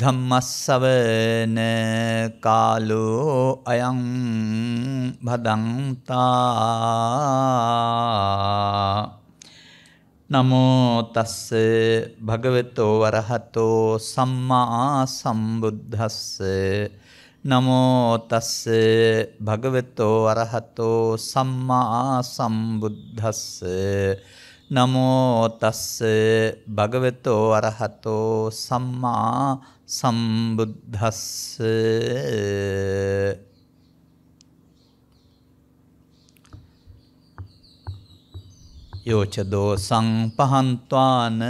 ධම්මස්සවන කාලෝ අයං භදන්තා නමෝ තස්ස භගවතෝ වරහතෝ සම්මා සම්බුද්දස්ස නමෝ තස්ස භගවතෝ වරහතෝ සම්මා සම්බුද්දස්ස නමෝ තස්ස භගවතෝ වරහතෝ සම්මා සම්බුද්ධස්ස යෝච දෝසං පහන්්වාන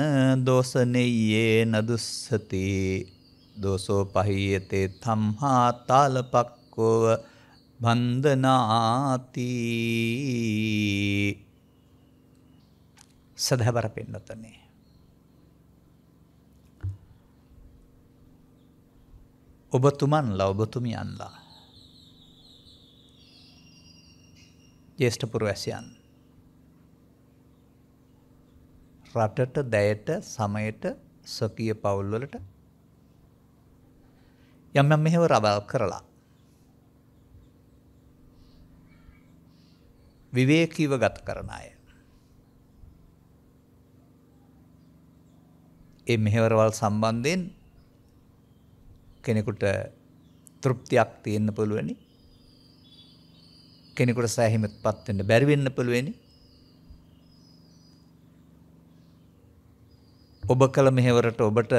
දෝසනෙයේ නදුස්සති දෝසෝ පහියතේ තම්හා තාලපක්කෝව බන්ධනාති සදහබර පෙන්නතනේ ඔබතුමන්ලා ඔබතුමියන්ලා. ජේෂ්ඨපුරු ඇසියන්. රටට දැයට සමයට සොකිය පවුල්වලට යම් යම් මෙහෙව රබල් කරලා. විවේකීව ගත කරන අය. ඒ මෙහෙවරවල් සම්බන්ධයෙන් කෙනෙකුට තෘප්තියක් තියෙන්න පුළුවනි. කෙනෙකුට සෑහීමටපත් වෙන්න බැරි වෙන්න පුළුවනි. ඔබ කළ මෙහෙවරට ඔබට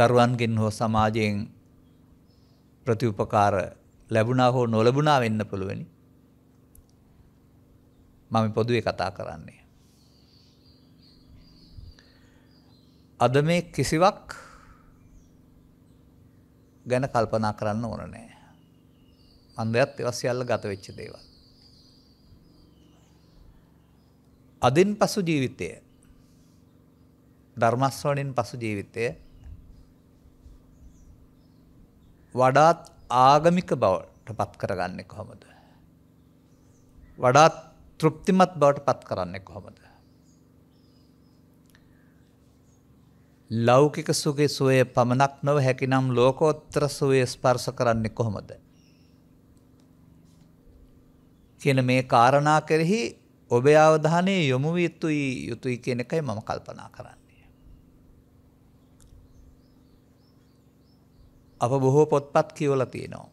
දරුවන්ගෙන් හෝ සමාජයෙන් ප්‍රතිඋපකාර ලැබුණා හෝ නොලැබුණා වෙන්න පුළුවනි. මම පොදුවේ කතා කරන්නේ. අද මේ කිසිවක් ගැන කල්පනා කරන්න ඕන නෑ. අන්දයත් ඒවා සියල්ල ගත වෙච්ච දේවල්. අදින් පසු ජීවිතය ධර්මස්වණින් පසු ජීවිතය වඩාත් ආගමික බවට පත් කරගන්නේ කොහොමද? වඩාත් තෘප්තිමත් බවට පත් කරන්නේ කොහොමද? ලෞකික සුගේ සුවය පමණක් නොව හැකිනම් ලෝකෝත්තර සුවය ස්පර්ශ කරන්නේ කොහොමද? කියන මේ කාරණා කෙරෙහි ඔබේ අවධානය යොමු විය යුතුයි යුතුයි කියන එකයි මම කල්පනා කරන්නේ. අප බොහෝ පොත්පත් කියවලා තියෙනවා.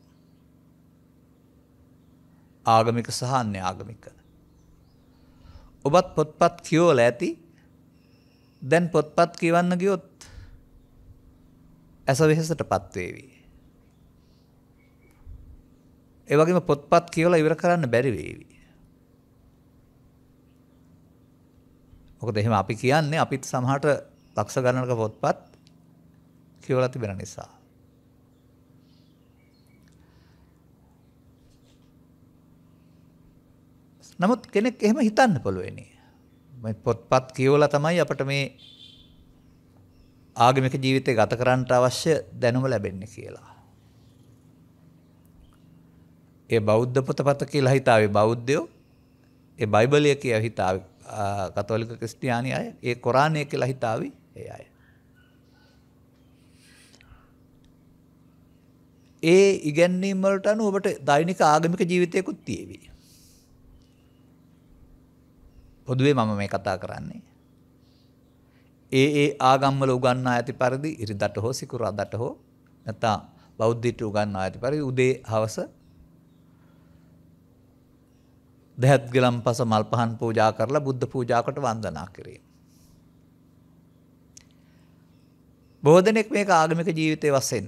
ආගමික සහ අන්‍ය ආගමික. ඔබත් පොත්පත් කියවලා ඇති දැන් පොත්පත් කියවන්න ගියොත් ඇස වෙහෙසට පත්වේවි. ඒවගේම පොත්පත් කියවලා ඉවර කරන්න බැරිවේවි. මොකද එහෙම අපි කියන්නේ අපිත් සමහට ලක්ෂ ගණනක පොත්පත් කියවලා තිබෙන නිසා. නමුත් කෙනෙක් එහෙම හිතන්න පුළුවෙනි. පොත්පත් කියවලා තමයි අපට මේ ආගමික ජීවිතය ගත කරන්නට අවශ්‍ය දැනුම ලැබෙන්නේ කියලා. ඒ බෞද්ධ පොතපත කියලා හිතාවේ බෞද්ධයෝ ඒ බයිබලිය කිය හිතාව කතෝලික ක්‍රිස්ටියානි අය ඒ කොරාණය කියලා හිතාවි ඒ අය. ඒ ඉගැන්වීම් වලට අනුව ඔබට දෛනික ආගමික ජීවිතයකුත් තියෙවී. පොදුවේ මම මේ කතා කරන්නේ. ඒ ඒ ආගම්වල උගන්වා ඇති පරිදි ඉරිදට හෝ සිකුරාදට හෝ නැත්නම් බෞද්ධිට උගන්වා ඇති පරිදි උදේ හවස දහත් ගලම් පස මල් පහන් පූජා කරලා බුද්ධ පූජාකට වන්දනා කිරීම. බොහෝ දෙනෙක් මේක ආගමික ජීවිතයේ වශයෙන්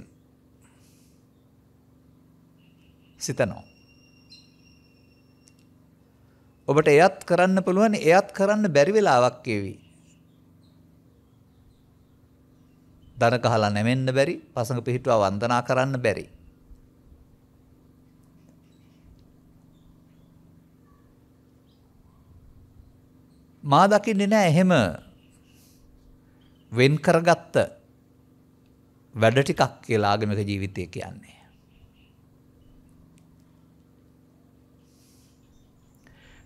සිතනවා. ඔබට එයත් කරන්න පුළුවන් එයත් කරන්න බැරි වෙලාවක් එවි. දන කහලා නැමෙන්න බැරි, පසඟ පිහිටුවා වන්දනා කරන්න බැරි. මා දකින්නේ නෑ එහෙම වෙන් කරගත්ත වැඩ ටිකක් කියලා ආගමික ජීවිතය කියන්නේ.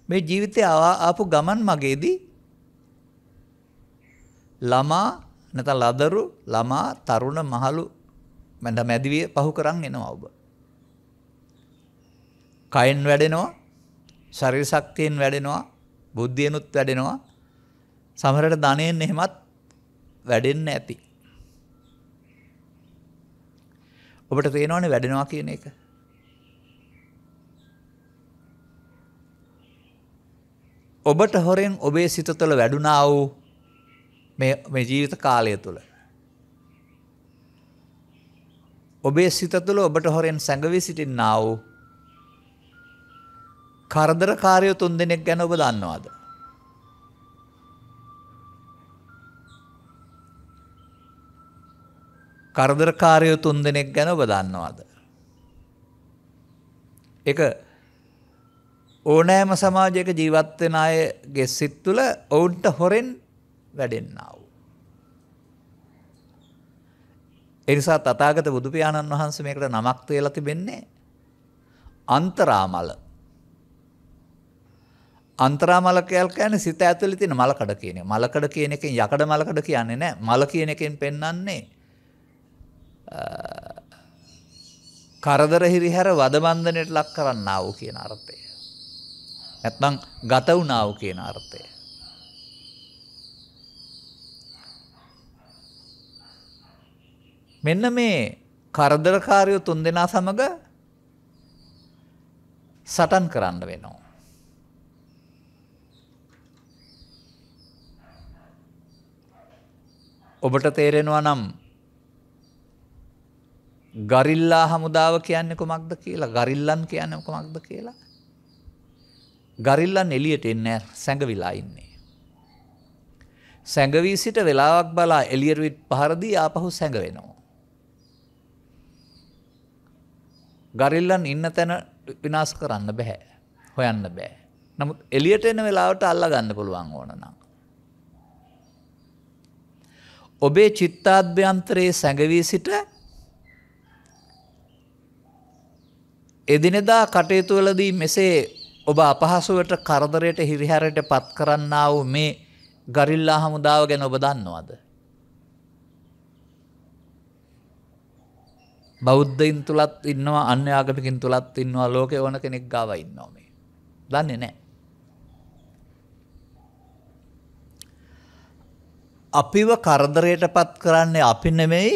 මේ ජීවිතේ ආපු ගමන් මගේදී ළමා නැත්නම් ලදරු ළමා තරුණ මහලු මඳ මැදිවිය පහු කරන් එනවා ඔබ. කයෙන් වැඩෙනවා ශරීර ශක්තියෙන් වැඩෙනවා බුද්ධියනුත් වැඩෙනවා සමහරට ධනෙන් එහෙමත් වැඩෙන්න ඇති. ඔබට තේරෙනවනේ වැඩෙනවා කියන එක. ඔබට හොරෙන් ඔබේ සිත තුළ වැඩුණා වූ මේ ජීවිත කාලය තුළ. ඔබේ සිත තුළ ඔබට හොරෙන් සැඟවී සිටින්නා වූ කරදරකාරයෝ තුන් දෙනෙක් ගැන ඔබ දන්නවාද? කරදරකාරයෝ තුන් දෙනෙක් ගැන ඔබ දන්නවාද? ඒක ඕනෑම සමාජයක ජීවත් වෙන අයගේ සිත් තුළ ඔවුන්ට හොරෙන් වැඩෙන්නා වූ. ඒ නිසා තථාගත බුදු පියාණන් වහන්සේ මේකට නමක් තියලා තිබෙන්නේ අන්තරාමල. අන්තරාමල කියන්නේ සිත ඇතුලේ තියෙන මලකඩ කියන එක. මලකඩ කියන එකෙන් යකඩ මලකඩ කියන්නේ නැහැ. මල කියන එකෙන් පෙන්වන්නේ කරදර හිරිහැර වදබන්ධනයට ලක් කරන්නා වූ කියන අර්ථය. නැත්නම් ගත වුණාව කියන අර්ථය. මෙන්න මේ කරදරකාරයෝ තුන් දෙනා සමග සටන් කරන්න වෙනවා. ඔබට තේරෙනවා නම් ගරිල්ලා හමුදාව කියන්නේ කොමක්ද කියලා ගරිල්ලන් කියන්නේ කොමක්ද කියලා ගරිල්ලන් එලියට එන්න සැඟවිලා ඉන්නේ. සැඟවී සිට වෙලාවක් බලා එලියරවිත් පහරදී ආපහු සැඟවෙනවා. ගරිල්ලන් ඉන්න තැන විනාශ කරන්න බැහැ. හොයන්න බෑ. නමුත් එලියට එන වෙලාවට අල්ලගන්න පුළුවන් ඕන නම්. ඔබේ චිත්තාභ්‍යන්තරයේ සැඟවී සිට එදිනෙදා කටයුතුවලදී මෙසේ ඔබ අපහසුවට කරදරයට හිරිහැරට පත් කරන්නා වූ මේ ගරිල්ලා හමුදාව ගැන ඔබ දන්නවද? බෞද්ධයින් තුලත් ඉන්නවා අන්‍ය ආගමිකින් තුලත් ඉන්නවා ලෝකේ ඕන කෙනෙක් ගාව ඉන්නවා මේ. දන්නේ නැහැ. අපිව කරදරයට පත් කරන්නේ අපි නෙමෙයි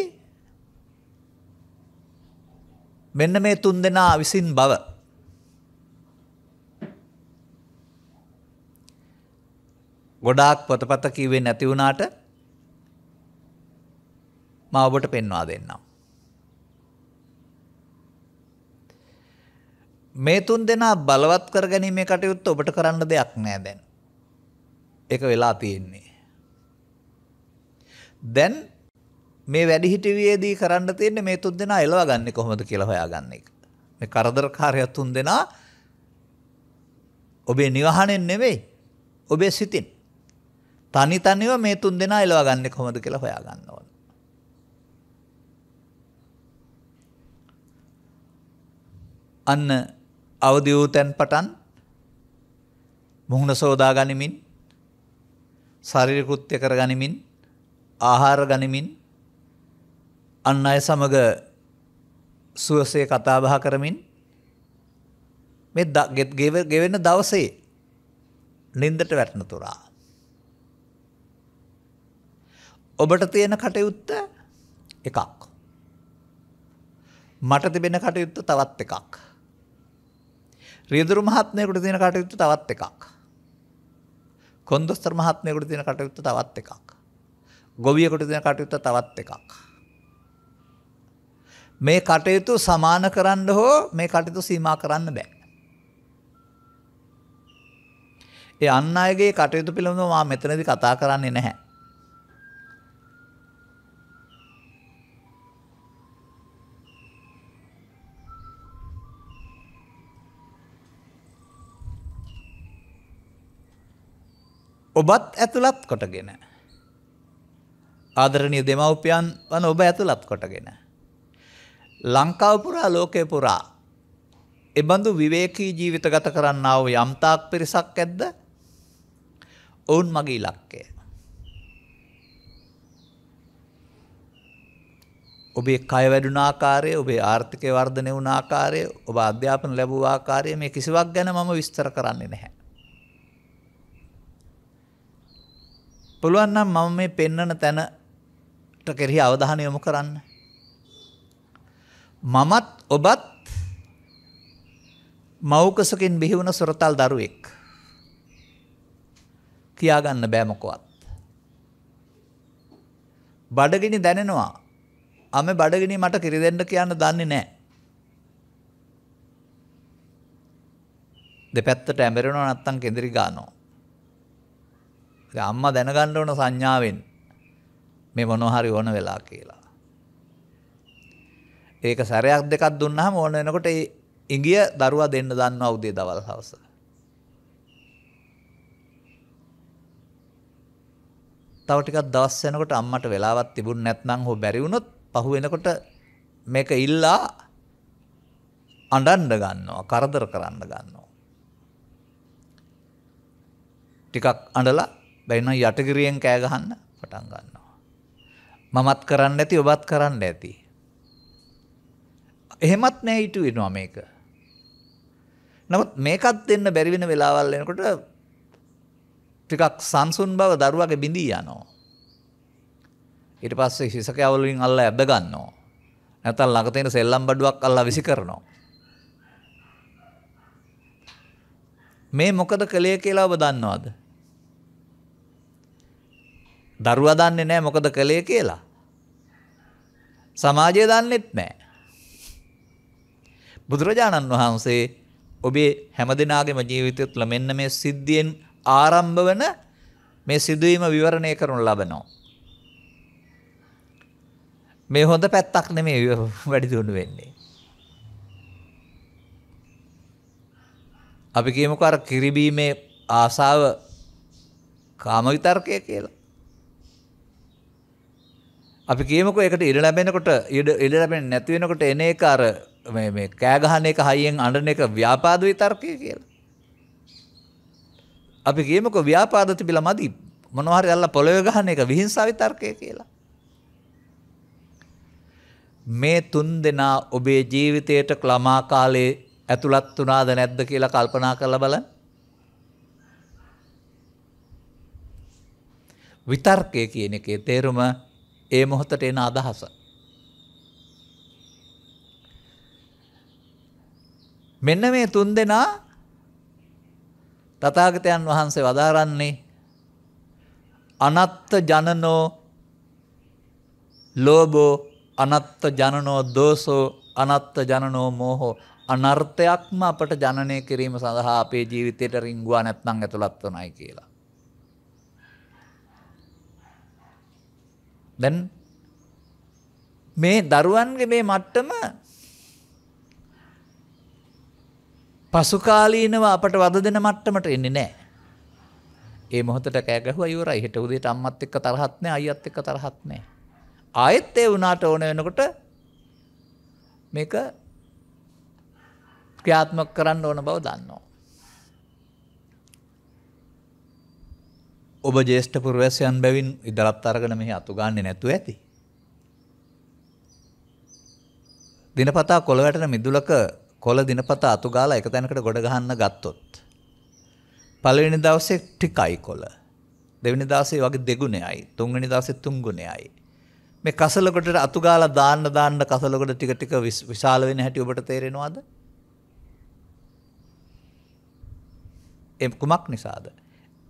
මෙන්න මේ තුන් දෙනා විසින් බව ගොඩාක් පොතපත කිව්වේ නැති වුණාට මම ඔබට පෙන්වා දෙන්නම්. මේ තුන් දෙනා බලවත් කර ගැනීමේ කටයුත්ත ඔබට කරන්න දෙයක් නෑ දැන්. ඒක වෙලා තියෙන්නේ. දැන් මේ වැඩිහිටියේදී කරන්න තියෙන්නේ මේ තුන් දෙනා එලව ගන්න කොහොමද කියලා හොයාගන්න එක. මේ කරදරකාරය තුන් දෙනා ඔබේ නිවහනෙන් නෙවෙයි ඔබේ සිතින් තනි තනිව මේ තුන් දෙනා එලවා ගන්න කොහොමද කියලා හොයාගන්න ඕන. අන්න අවදි වූ තැන් පටන් මුහුණ සෝදා ගනිමින් ශාරීරික කෘත්‍ය කර ගනිමින් ආහාර ගනිමින් අන් අය සමග සුවසේ කතා බහ කරමින් මේ ගෙවෙන දවසේ නින්දට වැටෙන තුරා ඔබට තියෙන කටයුත්ත එකක්. මට තිබෙන කටයුත්ත තවත් එකක්. රියදුරු මහත්මයෙකුට තියෙන කටයුත්ත තවත් එකක්. කොන්දොස්තර මහත්මයෙකුට තියෙන කටයුත්ත තවත් එකක්. ගොවියෙකුට තියෙන කටයුත්ත තවත් එකක්. මේ කටයුතු සමාන කරන්න හෝ මේ කටයුතු සීමා කරන්න බෑ. ඒ අන් අයගේ කටයුතු පිළිබඳව මම මෙතනදී කතා කරන්නේ නැහැ. ඔබත් ඇතුළත් කොටගෙන. ආදරණීය දෙමව්පියන් වන ඔබ ඇතුළත් කොටගෙන. ලංකාව පුරා ලෝකේ පුරා එබඳු විවේකී ජීවිත ගත කරන්නා වූ යම්තාක් පිරිසක් ඇද්ද? ඔවුන් මගේ ඉලක්කය. ඔබේ කය වැඩුණ ආකාරය, ඔබේ ආර්ථිකය වර්ධනය වුණ ආකාරය, ඔබ අධ්‍යාපන ලැබුව ආකාරය මේ කිසිවක් ගැන මම විස්තර කරන්නේ නැහැ. පුළුවන් නම් මම මේ පෙන්වන තැනට කෙරෙහි අවධානය යොමු කරන්න. මමත් ඔබත් මෞකසකින් බිහිවුණ සොරතල් දරුවෙක්. කියාගන්න බෑ මොකවත්. බඩගිනි දැනෙනවා. අම බඩගිනි මට කිරිදෙන්න කියන්න දන්නේ නැහැ. දෙපැත්තට ඇඹරෙනවා නැත්තම් කෙඳිරි ගන්නවා. අම්මා දැනගන්න ඕන සංඥාවෙන් මේ මොනවහරි ඕන වෙලා කියලා. ඒක සැරයක් දෙකක් දුන්නාම ඕන වෙනකොට ඒ ඉංගිය දරුවා දෙන්න දන්නවා උදේ දවල් හවස. තව ටිකක් දවස් යනකොට අම්මට වෙලාවක් තිබුණ නැත්නම් හො බැරි වුණොත් පහු වෙනකොට මේක ඉල්ලා අඬන්න ගන්නවා කරදර කරන්න ගන්නවා. ටිකක් අඬලා බැරිනම් යටගිරියෙන් කෑ ගහන්න පටන් ගන්නවා. මමත් කරන්න ඇති ඔබත් කරන්න ඇති. එහෙමත් නෑ ඊට වෙනවා මේක. නමුත් මේකත් දෙන්න බැරි වෙන වෙලාවල් එනකොට ටිකක් සංසුන් බව දරුවගේ බිඳී යනවා. ඊට පස්සේ හිස කැවල වලින් අල්ල ඇබ්බ ගන්නවා. නැත්තම් ළඟ තියෙන සෙල්ලම් බඩුවක් අල්ලා විසි කරනවා. මේ මොකද කළේ කියලා ඔබ දන්නවද? දරුවා දන්නේ නැහැ මොකද කළේ කියලා. සමාජය දන්නෙත් නැහැ. බුදුරජාණන් වහන්සේ ඔබේ හැමදිනාගේම ජීවිතය තුළ මෙන්න මේ සිද්ධියෙන් ආරම්භ වන මේ සිදුවීම විවරණය කරනු ලබනවා. මේ හොඳ පැත්තක් නෙමෙයි වැඩි දියුණු වෙන්නේ. අපි කියමුකෝ අර කිරිබීමේ ආසාව කාම විතර්කය කියලා. අපි කියමක එකට ඉඩ ලැබෙනකොට ඉඩ ඉඩ ලැබෙන නැතිවෙනකොට එන එක අර මේ කෑගහන එක හයියෙන් අඩන එක ව්‍යාපාද විතර්කය කියලා. අපි කියමක ව්‍යාපාද තිබිල මදි මොනවහරි අල්ල පොළොව ගහන එක විහිංසා විතර්කය කියලා. මේ තුන් දෙනා ඔබේ ජීවිතයට ළමා කාලේ ඇතුළත් වුණාද නැද්ද කියලා කල්පනා කරලා බලන්න. විතර්කය කියන එකේ තේරුම ඒ මොහොතට එන අදහස. මෙන්න මේ තුන් දෙනා තථාගතයන් වහන්සේ වදාරන්නේ අනත්ත ජනනෝ ලෝභෝ අනත්ත ජනනෝ දෝසෝ අනත්ත ජනනෝ මෝහෝ අනර්ථයක්ම අපට ජනනය කිරීම සඳහා අපේ ජීවිතයට රිංගුවා නැත්නම් ඇතුළත් වුණයි කියලා. දැන් මේ දරුවන්ගේ මේ මට්ටම පසුකාලීනව අපට වද දෙන මට්ටමට එන්නේ නැහැ. ඒ මොහොතට කෑ ගැහුවා ඉවරයි. හෙට උදේට අම්මත් එක්ක තරහක් නැහැ, අයියත් එක්ක තරහක් නැහැ. ආයෙත් ඒ වුණාට ඕන වෙනකොට මේක ක්‍රියාත්මක කරන්න ඕන බව දන්නවා. ඔබ ජේෂ්ඨ පුරවැසියන් බැවින් ඉදලත් අරගෙන මෙහි අතුගන්නේ නැතුව ඇති. දිනපතා කොළවැටෙන මිදුලක කොළ දිනපතා අතුගාලා එක තැනකට ගොඩ ගහන්න ගත්තොත්. පළවෙනි දවසේ ටිකයි කොළ. දෙවෙනි දවසේ වගේ දෙගුණයයි. තුන්වෙනි දවසේ තුන්ගුණයයි. මේ කසලකොටට අතුගාලා දාන්න දාන්න කසලකොට ටික ටික විශාල වෙන හැටි ඔබට තේරෙනවද? ඒ කුමක් නිසාද?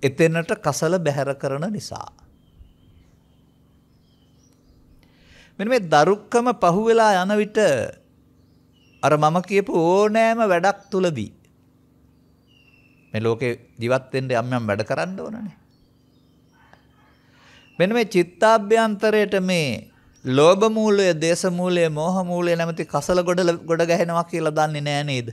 එතෙනට කසල බැහැර කරන නිසා. මෙන්න මේ දරුක්කම පහුවෙලා යන විට අර මම කියපු ඕනෑම වැඩක් තුලදී මේ ලෝකේ ජීවත් වෙන්න යම් යම් වැඩ කරන්න ඕනනේ. මෙන්න මේ චිත්තාභ්‍යන්තරයට මේ ලෝභ මූලය, දේශ මූලය, මෝහ මූලය නැමැති කසල ගොඩ ගොඩ ගැහෙනවා කියලා දන්නේ නෑ නේද?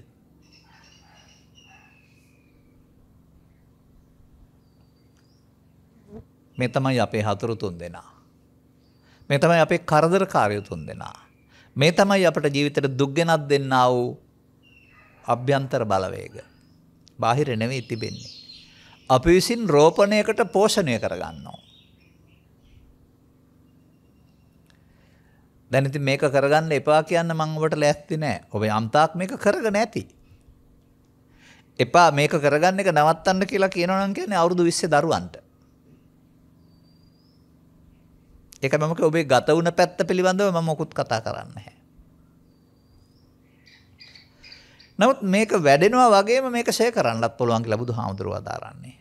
මේ තමයි අපේ හතුරු තුන් දෙනා. මේ තමයි අපේ කරදර කාරයු තුන් දෙනා. මේ තමයි අපට ජීවිතයට දුක්ගෙනත් දෙන්නා වූ අභ්‍යන්තර බලවේග. බාහිර නෙවෙයි තිබෙන්නේ. අපි විසින් රෝපණයකට පෝෂණය කරගන්නවා. දැන් ඉතින් මේක කරගන්න එපා කියන්න මම ඔබට ලෑස්ති නෑ. ඔබ යම්තාක් මේක කරගෙන ඇති. එපා මේක කරගන්න එක නවත්තන්න කියලා කියනවනම් කියන්නේ අවුරුදු 20 දරුවන්ට. ඒක මම කිය ඔබේ ගත වුණ පැත්ත පිළිබඳව මම මොකුත් කතා කරන්නේ නැහැ. නමුත් මේක වැඩෙනවා වගේම මේක ෂෙයා කරන්නත් පුළුවන් කියලා බුදුහාමුදුරුවෝ අදාරන්නේ.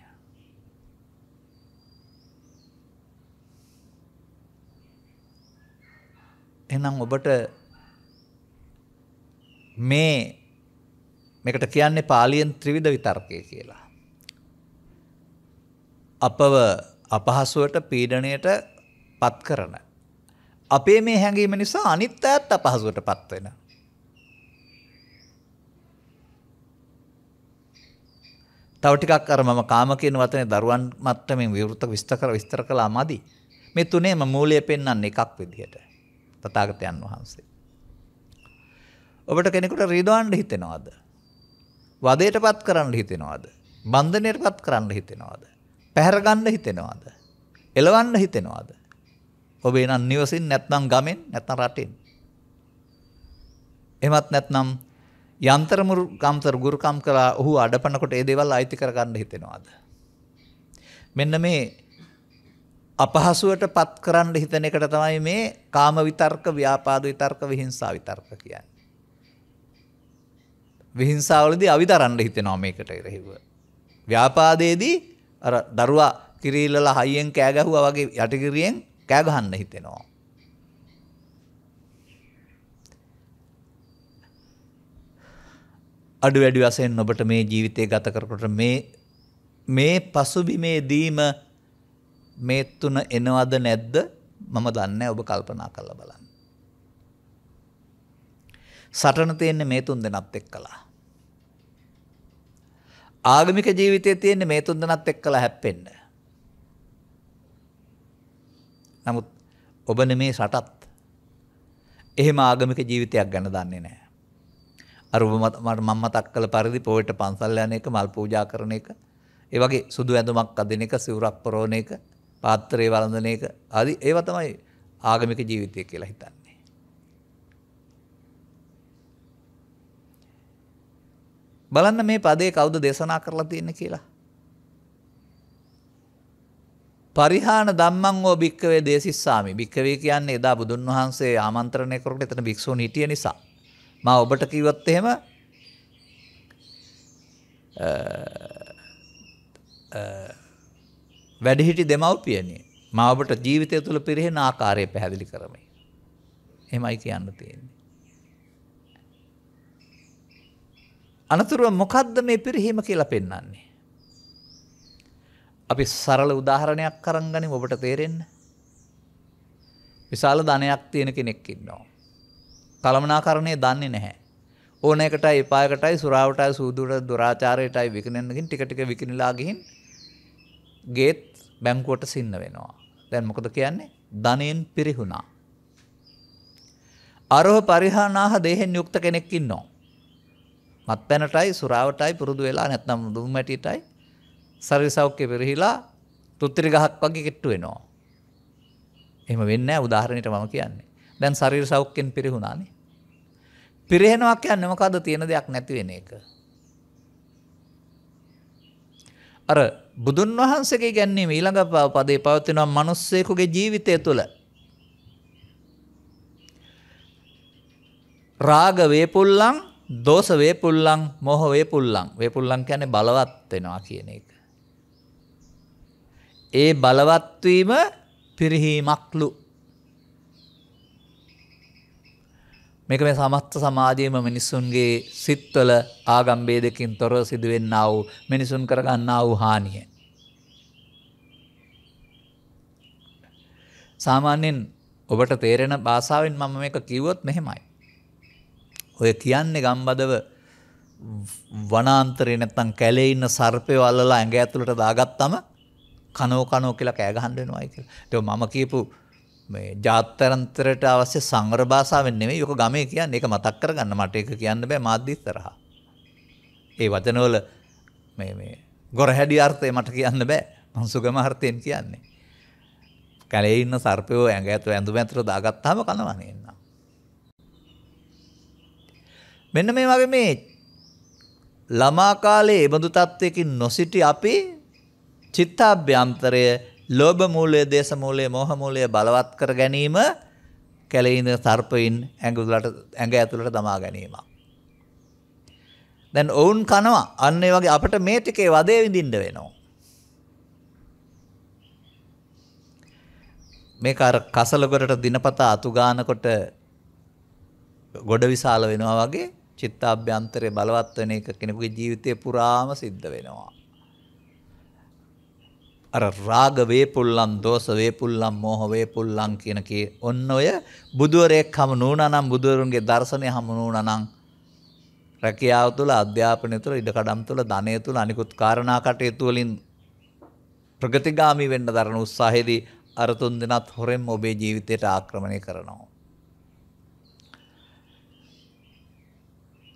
එහෙනම් ඔබට මේ මේකට කියන්නේ පාලියෙන් ත්‍රිවිධ විතර්කය කියලා. අපව අපහසුවට පීඩණයට පත් කරන. අපේ මේ හැඟීම නිසා අනිත් අයත් අපහසුවට පත් වෙන. තව ටිකක් අර මම කාම කියන වචනේ දරුවන් මට්ටමින් විවෘත විස්තර කර විස්තර කළා මදි. මේ තුනේම මූලය පෙන්වන්නේ එකක් විදිහට. තථාගතයන් වහන්සේ. ඔබට කෙනෙකුට රිදවන්න හිතෙනවද? වදයටපත් කරන්න හිතෙනවද? බන්ධනයටපත් කරන්න හිතෙනවද? පැහැර ගන්න හිතෙනවද? එලවන්න හිතෙනවද? ඔබ එනම් නිවසින් නැත්නම් ගමෙන් නැත්නම් රටෙන්. එමත් නැත්නම් යන්තර මුරුකම්තර ගුරුකම් කරලා ඔහු අඩපනකොට ඒ දේවල් අයිති කරගන්න හිතෙනවාද? මෙන්න මේ අපහසුවට පත් කරන්න හිතන එකට තමයි මේ කාම විතර්ක, ව්‍යාපාද විතර්ක, විහිංසා විතර්ක කියන්නේ. විහිංසාවලදී අවිතරන්න හිතෙනවා මේකට ඉරහිව. ව්‍යාපාදයේදී අර දරුවා කිරීලලා හයියෙන් කෑ ගැහුවා වගේ යටිගිරියෙන් කෑ ගහන්න හිතෙනවා. අඩු වැඩි වශයෙන් ඔබට මේ ජීවිතය ගත කරකොට මේ මේ පසුබිමේදීම මේ තුන එනවද නැද්ද මම දන්නේ ඔබ කල්පනා කරලා බලන්න. සටන තියෙන්නේ මේ තුන් දෙනත් එක්කලා. ආගමික ජීවිතයේ තියෙන්නේ මේ තුන් දෙනත් එක්කලා හැප්පෙන්නේ. නමුත් ඔබන මේ සටත් එහෙම ආගමික ජීවිතයක් ගැන දන්නේ නෑ. අරුබමට මම මතක් කළ පරිදි පොයට පන්සල් යන එක මල් පූජා කරන එක ඒ වගේ සුදු ඇඳුමක් අදින එක සිවුරක් පරෝණ එක පාත්‍රය වළඳන එක ආදී ඒවා තමයි ආගමික ජීවිතය කියලා හිතන්නේ. බලන්න මේ පදේ කවුද දේශනා කරලා තියෙන්නේ කියලා. පරිහාන ධම්මං ඕ භික්කවේ දේශිස්සාමි. භික්කවේ කියන්නේ එදා බුදුන් වහන්සේ ආමන්ත්‍රණය කරනකොට එතන භික්ෂූන් හිටිය නිසා. මම ඔබට කිව්වොත් එහෙම වැඩිහිටි දෙමව්පියනි. මම ඔබට ජීවිතය තුළ පිරෙහෙන ආකාරය පැහැදිලි කරමි. එහෙමයි කියන්න තියෙන්නේ. අනතුරුව මොකද්ද මේ පිරිහීම කියලා පෙන්වන්නේ? අපි සරල උදාහරණයක් අරන් ගනිමු ඔබට තේරෙන්න. විශාල ධනයක් තියෙන කෙනෙක් ඉන්නවා. කලමනාකරණය දන්නේ නැහැ. ඕන එකටයි එපායකටයි සුරාවටයි සූදුවට දුරාචාරයටයි විකිනෙන්නකින් ටික ටික විකිනලා ගිහින් ගේත් බැංකුවට සින්න වෙනවා. දැන් මොකද කියන්නේ? ධනෙන් පිරිහුණා. අරහ පරිහානාහ දේහෙන් යුක්ත කෙනෙක් ඉන්නවා. මත්පැනටයි සුරාවටයි පුරුදු වෙලා නැත්නම් දුම් මැටියටයි ශරීර සෞඛ්‍ය පෙරහිලා තුත්තිරි ගහක් වගේ කිට්ටු වෙනවා. එහෙම වෙන්නේ නැහැ උදාහරණයට මම කියන්නේ. දැන් ශරීර සෞඛ්‍යෙන් පිරිහුණානේ. පිරිහෙනවා කියන්නේ මොකද්ද තියෙන දෙයක් නැති වෙන එක. අර බුදුන් වහන්සේගේ ගැන්වීම ඊළඟ පදේ පවතිනවා මිනිස්සෙකුගේ ජීවිතය තුළ. රාග වේපුල්ලං, දෝෂ වේපුල්ලං, මෝහ වේපුල්ලං. වේපුල්ලං කියන්නේ බලවත් වෙනවා කියන එක. ඒ බලවත්වීම පිරිහීමක්ලු. මේක මේ සමස්ත සමාජයේම මිනිසුන්ගේ සිත්වල ආගම් ભેදකින් තොරව සිදුවෙන්නා වූ මිනිසුන් කරගන්නා වූ හානිය. සාමාන්‍යයෙන් ඔබට තේරෙන භාෂාවෙන් මම මේක කිව්වොත් මෙහෙමයි. ඔය කියන්නේ ගම්බදව වනාන්තරේ නැත්තම් කැලේ ඉන්න සර්පය අල්ලලා ඇඟ ඇතුළට දාගත්තම කනෝ කනෝ කියලා කෑ ගහන්න වෙනවායි කියලා. ඒක මම කියපු මේ ජාත්‍යන්තරයට අවශ්‍ය සංවර භාෂාවෙන් නෙමෙයි ඔක ගමේ කියන්නේ. ඒක මතක් කරගන්න මට ඒක කියන්න බෑ මාධ්‍ය ඉස්සරහා. ඒ වචනවල මේ මේ ගොරහැඩි අර්ථය මට කියන්න බෑ. මං සුගම අර්ථයෙන් කියන්නේ. කැලේ ඉන්න සර්පයෝ ඇඟ ඇතුළ ඇඳුම ඇතුළ දාගත්තාම කනවනේ එන්න. මෙන්න මේ වගේ මේ ළමා කාලයේ ඒබඳු තත්වයකින් නොසිටි අපේ චිත්තාභ්‍යන්තරය ලෝභ මූලය, දේශ මූලය, මෝහ මූලය බලවත් කර ගැනීම කැළේන සර්පයින් ඇඟුලට ඇඟ ඇතුළට දමා ගැනීමක්. දැන් ඔවුන් කනවා අන්න ඒ වගේ අපිට මේ ටිකේ වදේ විඳින්න වෙනවා. මේක අර කසලගොඩට දිනපතා අතු ගානකොට ගොඩ විශාල වෙනවා වගේ චිත්තාභ්‍යන්තරේ බලවත් වෙන එක කෙනෙකුගේ ජීවිතේ පුරාම සිද්ධ වෙනවා. අර රාග වේපුල්ලම් දෝෂ වේපුල්ලම් මෝහ වේපුල්ලම් කියන කේ ඔන්න ඔය බුදුවරයෙක් හමු නුණා නම් බුදුවරුන්ගේ දර්ශනය හමු නුණා නම් රැකියාව තුළ අධ්‍යාපනය තුළ ඉඩකඩම් තුළ ධනය තුළ අනිකුත් කාරණා කටයුතු වලින් ප්‍රගතිගාමී වෙන්න දරන උත්සාහයේදී අර තුන් දෙනාත් හොරෙන් ඔබේ ජීවිතයට ආක්‍රමණය කරනවා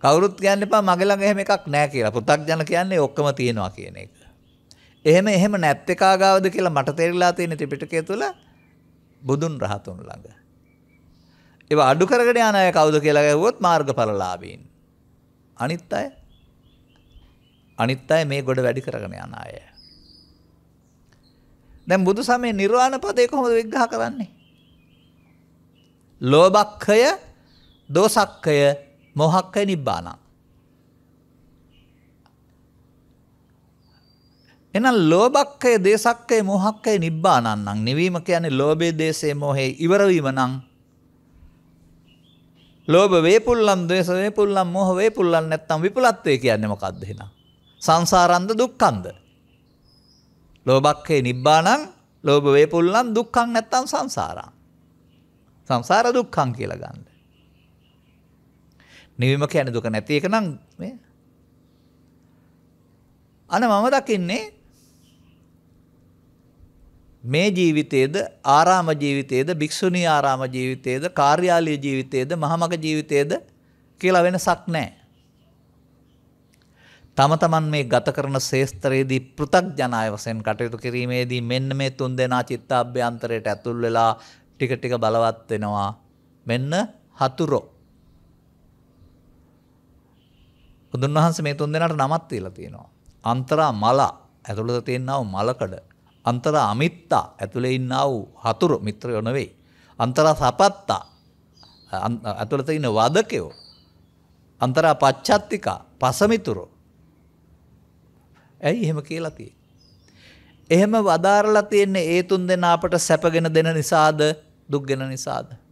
කවුරුත් කියන්න එපා මගේ ළඟ එහෙම එකක් නැහැ කියලා. පු탁ජන කියන්නේ ඔක්කොම තියෙනවා කියන එක. එහෙම එහෙම නැත් එකා ගාවද කියලා මට තේරිලා තියෙන ත්‍රිපිටකය තුල බුදුන් රහතුන් ළඟ. ඒවා අඩු කරගෙන යන අය කවුද කියලා ගැහුවොත් මාර්ගඵලලාභීන්. අනිත් අය අනිත් අය මේ ගොඩ වැඩි කරගෙන යන අය. දැන් බුදු සමයේ නිර්වාණ පදේ කොහොමද විග්‍රහ කරන්නේ? ලෝභක්ඛය, දෝසක්ඛය, මොහක්ඛය නිබ්බානං. එහෙනම් ලෝභක්කය, දේසක්කය, මෝහක්කය නිබ්බානන්නම්. නිවීම කියන්නේ ලෝභයේ, දේසේ, මෝහේ ඉවර වීම නම් ලෝභ වේපුල්ලම්, ද්වේෂ වේපුල්ලම්, මෝහ වේපුල්ලම් නැත්තම් විපුලත්වය කියන්නේ මොකද්ද එහෙනම්? සංසාරන්ද දුක්ඛන්ද? ලෝභක්කේ නිබ්බානං, ලෝභ වේපුල්ලම්, දුක්ඛං නැත්තම් සංසාරං. සංසාර දුක්ඛං කියලා ගන්න. නිවීම කියන්නේ දුක නැති එක නම් මේ අන මම දකින්නේ මේ ජීවිතයේද ආරාම ජීවිතයේද භික්ෂුණී ආරාම ජීවිතයේද කාර්යාලීය ජීවිතයේද මහමග ජීවිතයේද කියලා වෙනසක් නැහැ. තම තමන් මේ ගත කරන ශේස්ත්‍රයේදී පෘ탁ජනාය වශයෙන් කටයුතු කිරීමේදී මෙන්න මේ තුන් දෙනා චිත්තාභ්‍යන්තරයට ඇතුල් වෙලා ටික ටික බලවත් වෙනවා. මෙන්න හතුරෝ. බුදුන් වහන්සේ මේ තුන් දෙනාට නමක් තියලා තියෙනවා. අන්තරා මල ඇතුළත තියෙනව මලකඩ අන්තර අමිත්තා ඇතුළේ ඉන්නා වූ හතුරු මිත්‍රයෝ නොවෙයි. අන්තරා සපත්තා ඇතුළත ඉන්න වදකයෝ. අන්තරා පච්චත්තිකා පසමිතුරු. ඇයි එහෙම කියලා තියෙන්නේ. එහෙම වදාරලා තියෙන්නේ ඒ තුන් දෙනා අපට සැපගෙන දෙන නිසාද දුක්ගෙන නිසාද.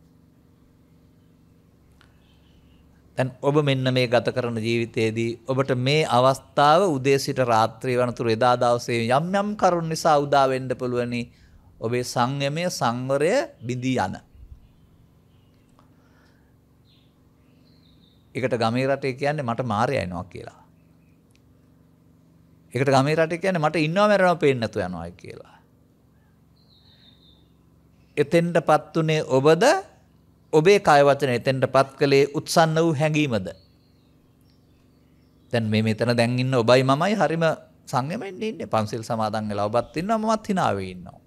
දැන් ඔබ මෙන්න මේ ගත කරන ජීවිතයේදී ඔබට මේ අවස්ථාව උදේ සිට රාත්‍රී වනතුරු එදා දවසේ යම් යම් කරුණු නිසා උදා වෙන්න පුළුවනි. ඔබේ සංයමය සංවරය බිඳී යන. එකට ගමේ රටේ කියන්නේ මට මාරය යනවා කියලා. එකට ගමේ රටේ කියන්නේ මට ඉන්නව මැරෙනව පේන්නේ නැතු යනවා කියලා. එතෙන්ටපත් උනේ ඔබද ඔබේ කාය වචන එතෙන්ටපත් කළේ උත්සන්න වූ හැඟීමද? දැන් මේ මෙතන දැන් ඉන්න ඔබයි මමයි හරිම සංයමෙන් ඉන්නේ. පන්සිල් සමාදන් වෙලා ඔබත් ඉන්නවා මමත් hinaවේ ඉන්නවා.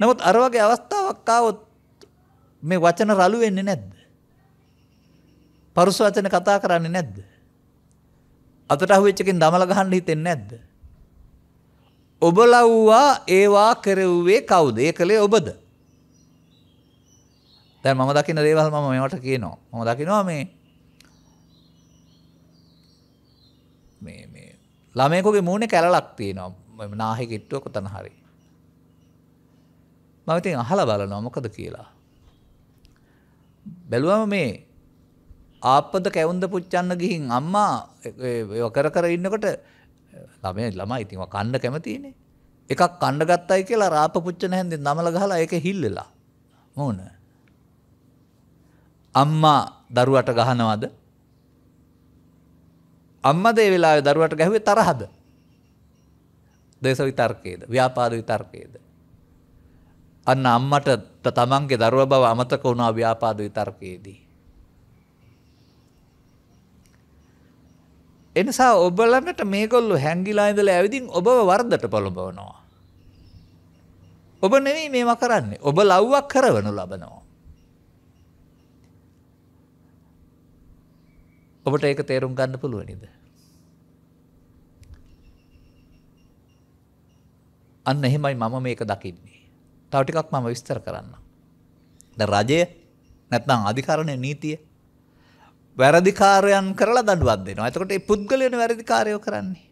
නමුත් අර වගේ අවස්ථාවක් ආවොත් මේ වචන රළු වෙන්නේ නැද්ද? පරුස වචන කතා කරන්නේ නැද්ද? අතට අහුවෙච්ච එකෙන් දමල ගහන්න හිතෙන්නේ නැද්ද? ඔබ ලව්වා ඒවා කෙරෙව්වේ කවුද? ඒ කලේ ඔබද? දැන් මම දකින දේවල් මම මේවට කියනවා. මම දකිනවා මේ මේ මේ ළමයෙකුගේ මූණේ කැලලක් තියෙනවා. නාහි කිට්ටුව කොතන හරි. මම ඉතින් අහලා බලනවා මොකද කියලා. බැලුවම මේ ආප්පද කැවුන්ද පුච්චන්න ගිහින් අම්මා ඒව කර කර ඉන්නකොට ළමයි ළමයි ඉතින් ඔය කන්න කැමතිනේ. එකක් කන්න ගත්තයි කියලා රාප පුච්චන හැන්දෙන් නමල ගහලා ඒක හිල්ලලා. මොන අම්මා දරුවට ගහනවද අම්මද ඒ වෙලාවේ දරුවට ගැහුවේ තරහද දේශ විතර්කයේද ව්‍යාපාර විතර්කයේද අන්න අම්මට තමන්ගේ දරුව බව අමතක වුණා ව්‍යාපාද විතර්කයේදී එනිසා ඔබලඟට මේගොල්ලු හැංගිලා ඉඳලා ඇවිදින් ඔබව වර්ධට පොළඹවනවා ඔබ නෙවෙයි මේවා කරන්නේ ඔබ ලව්වක් කරවනු ලබනවා ඔබට ඒක තේරුම් ගන්න පුළුවනිද. අන්න එහෙමයි මම මේක දකින්නේ. තව ටිකක් මම විස්තර කරන්න. ද රජය නැත්නම් අධිකරණය නීතිය වැරදිකාරයන් කරලා දඩුවක් දෙනවා. එතකොට මේ පුද්ගලයන වැරදිකාරයෝ කරන්නේ.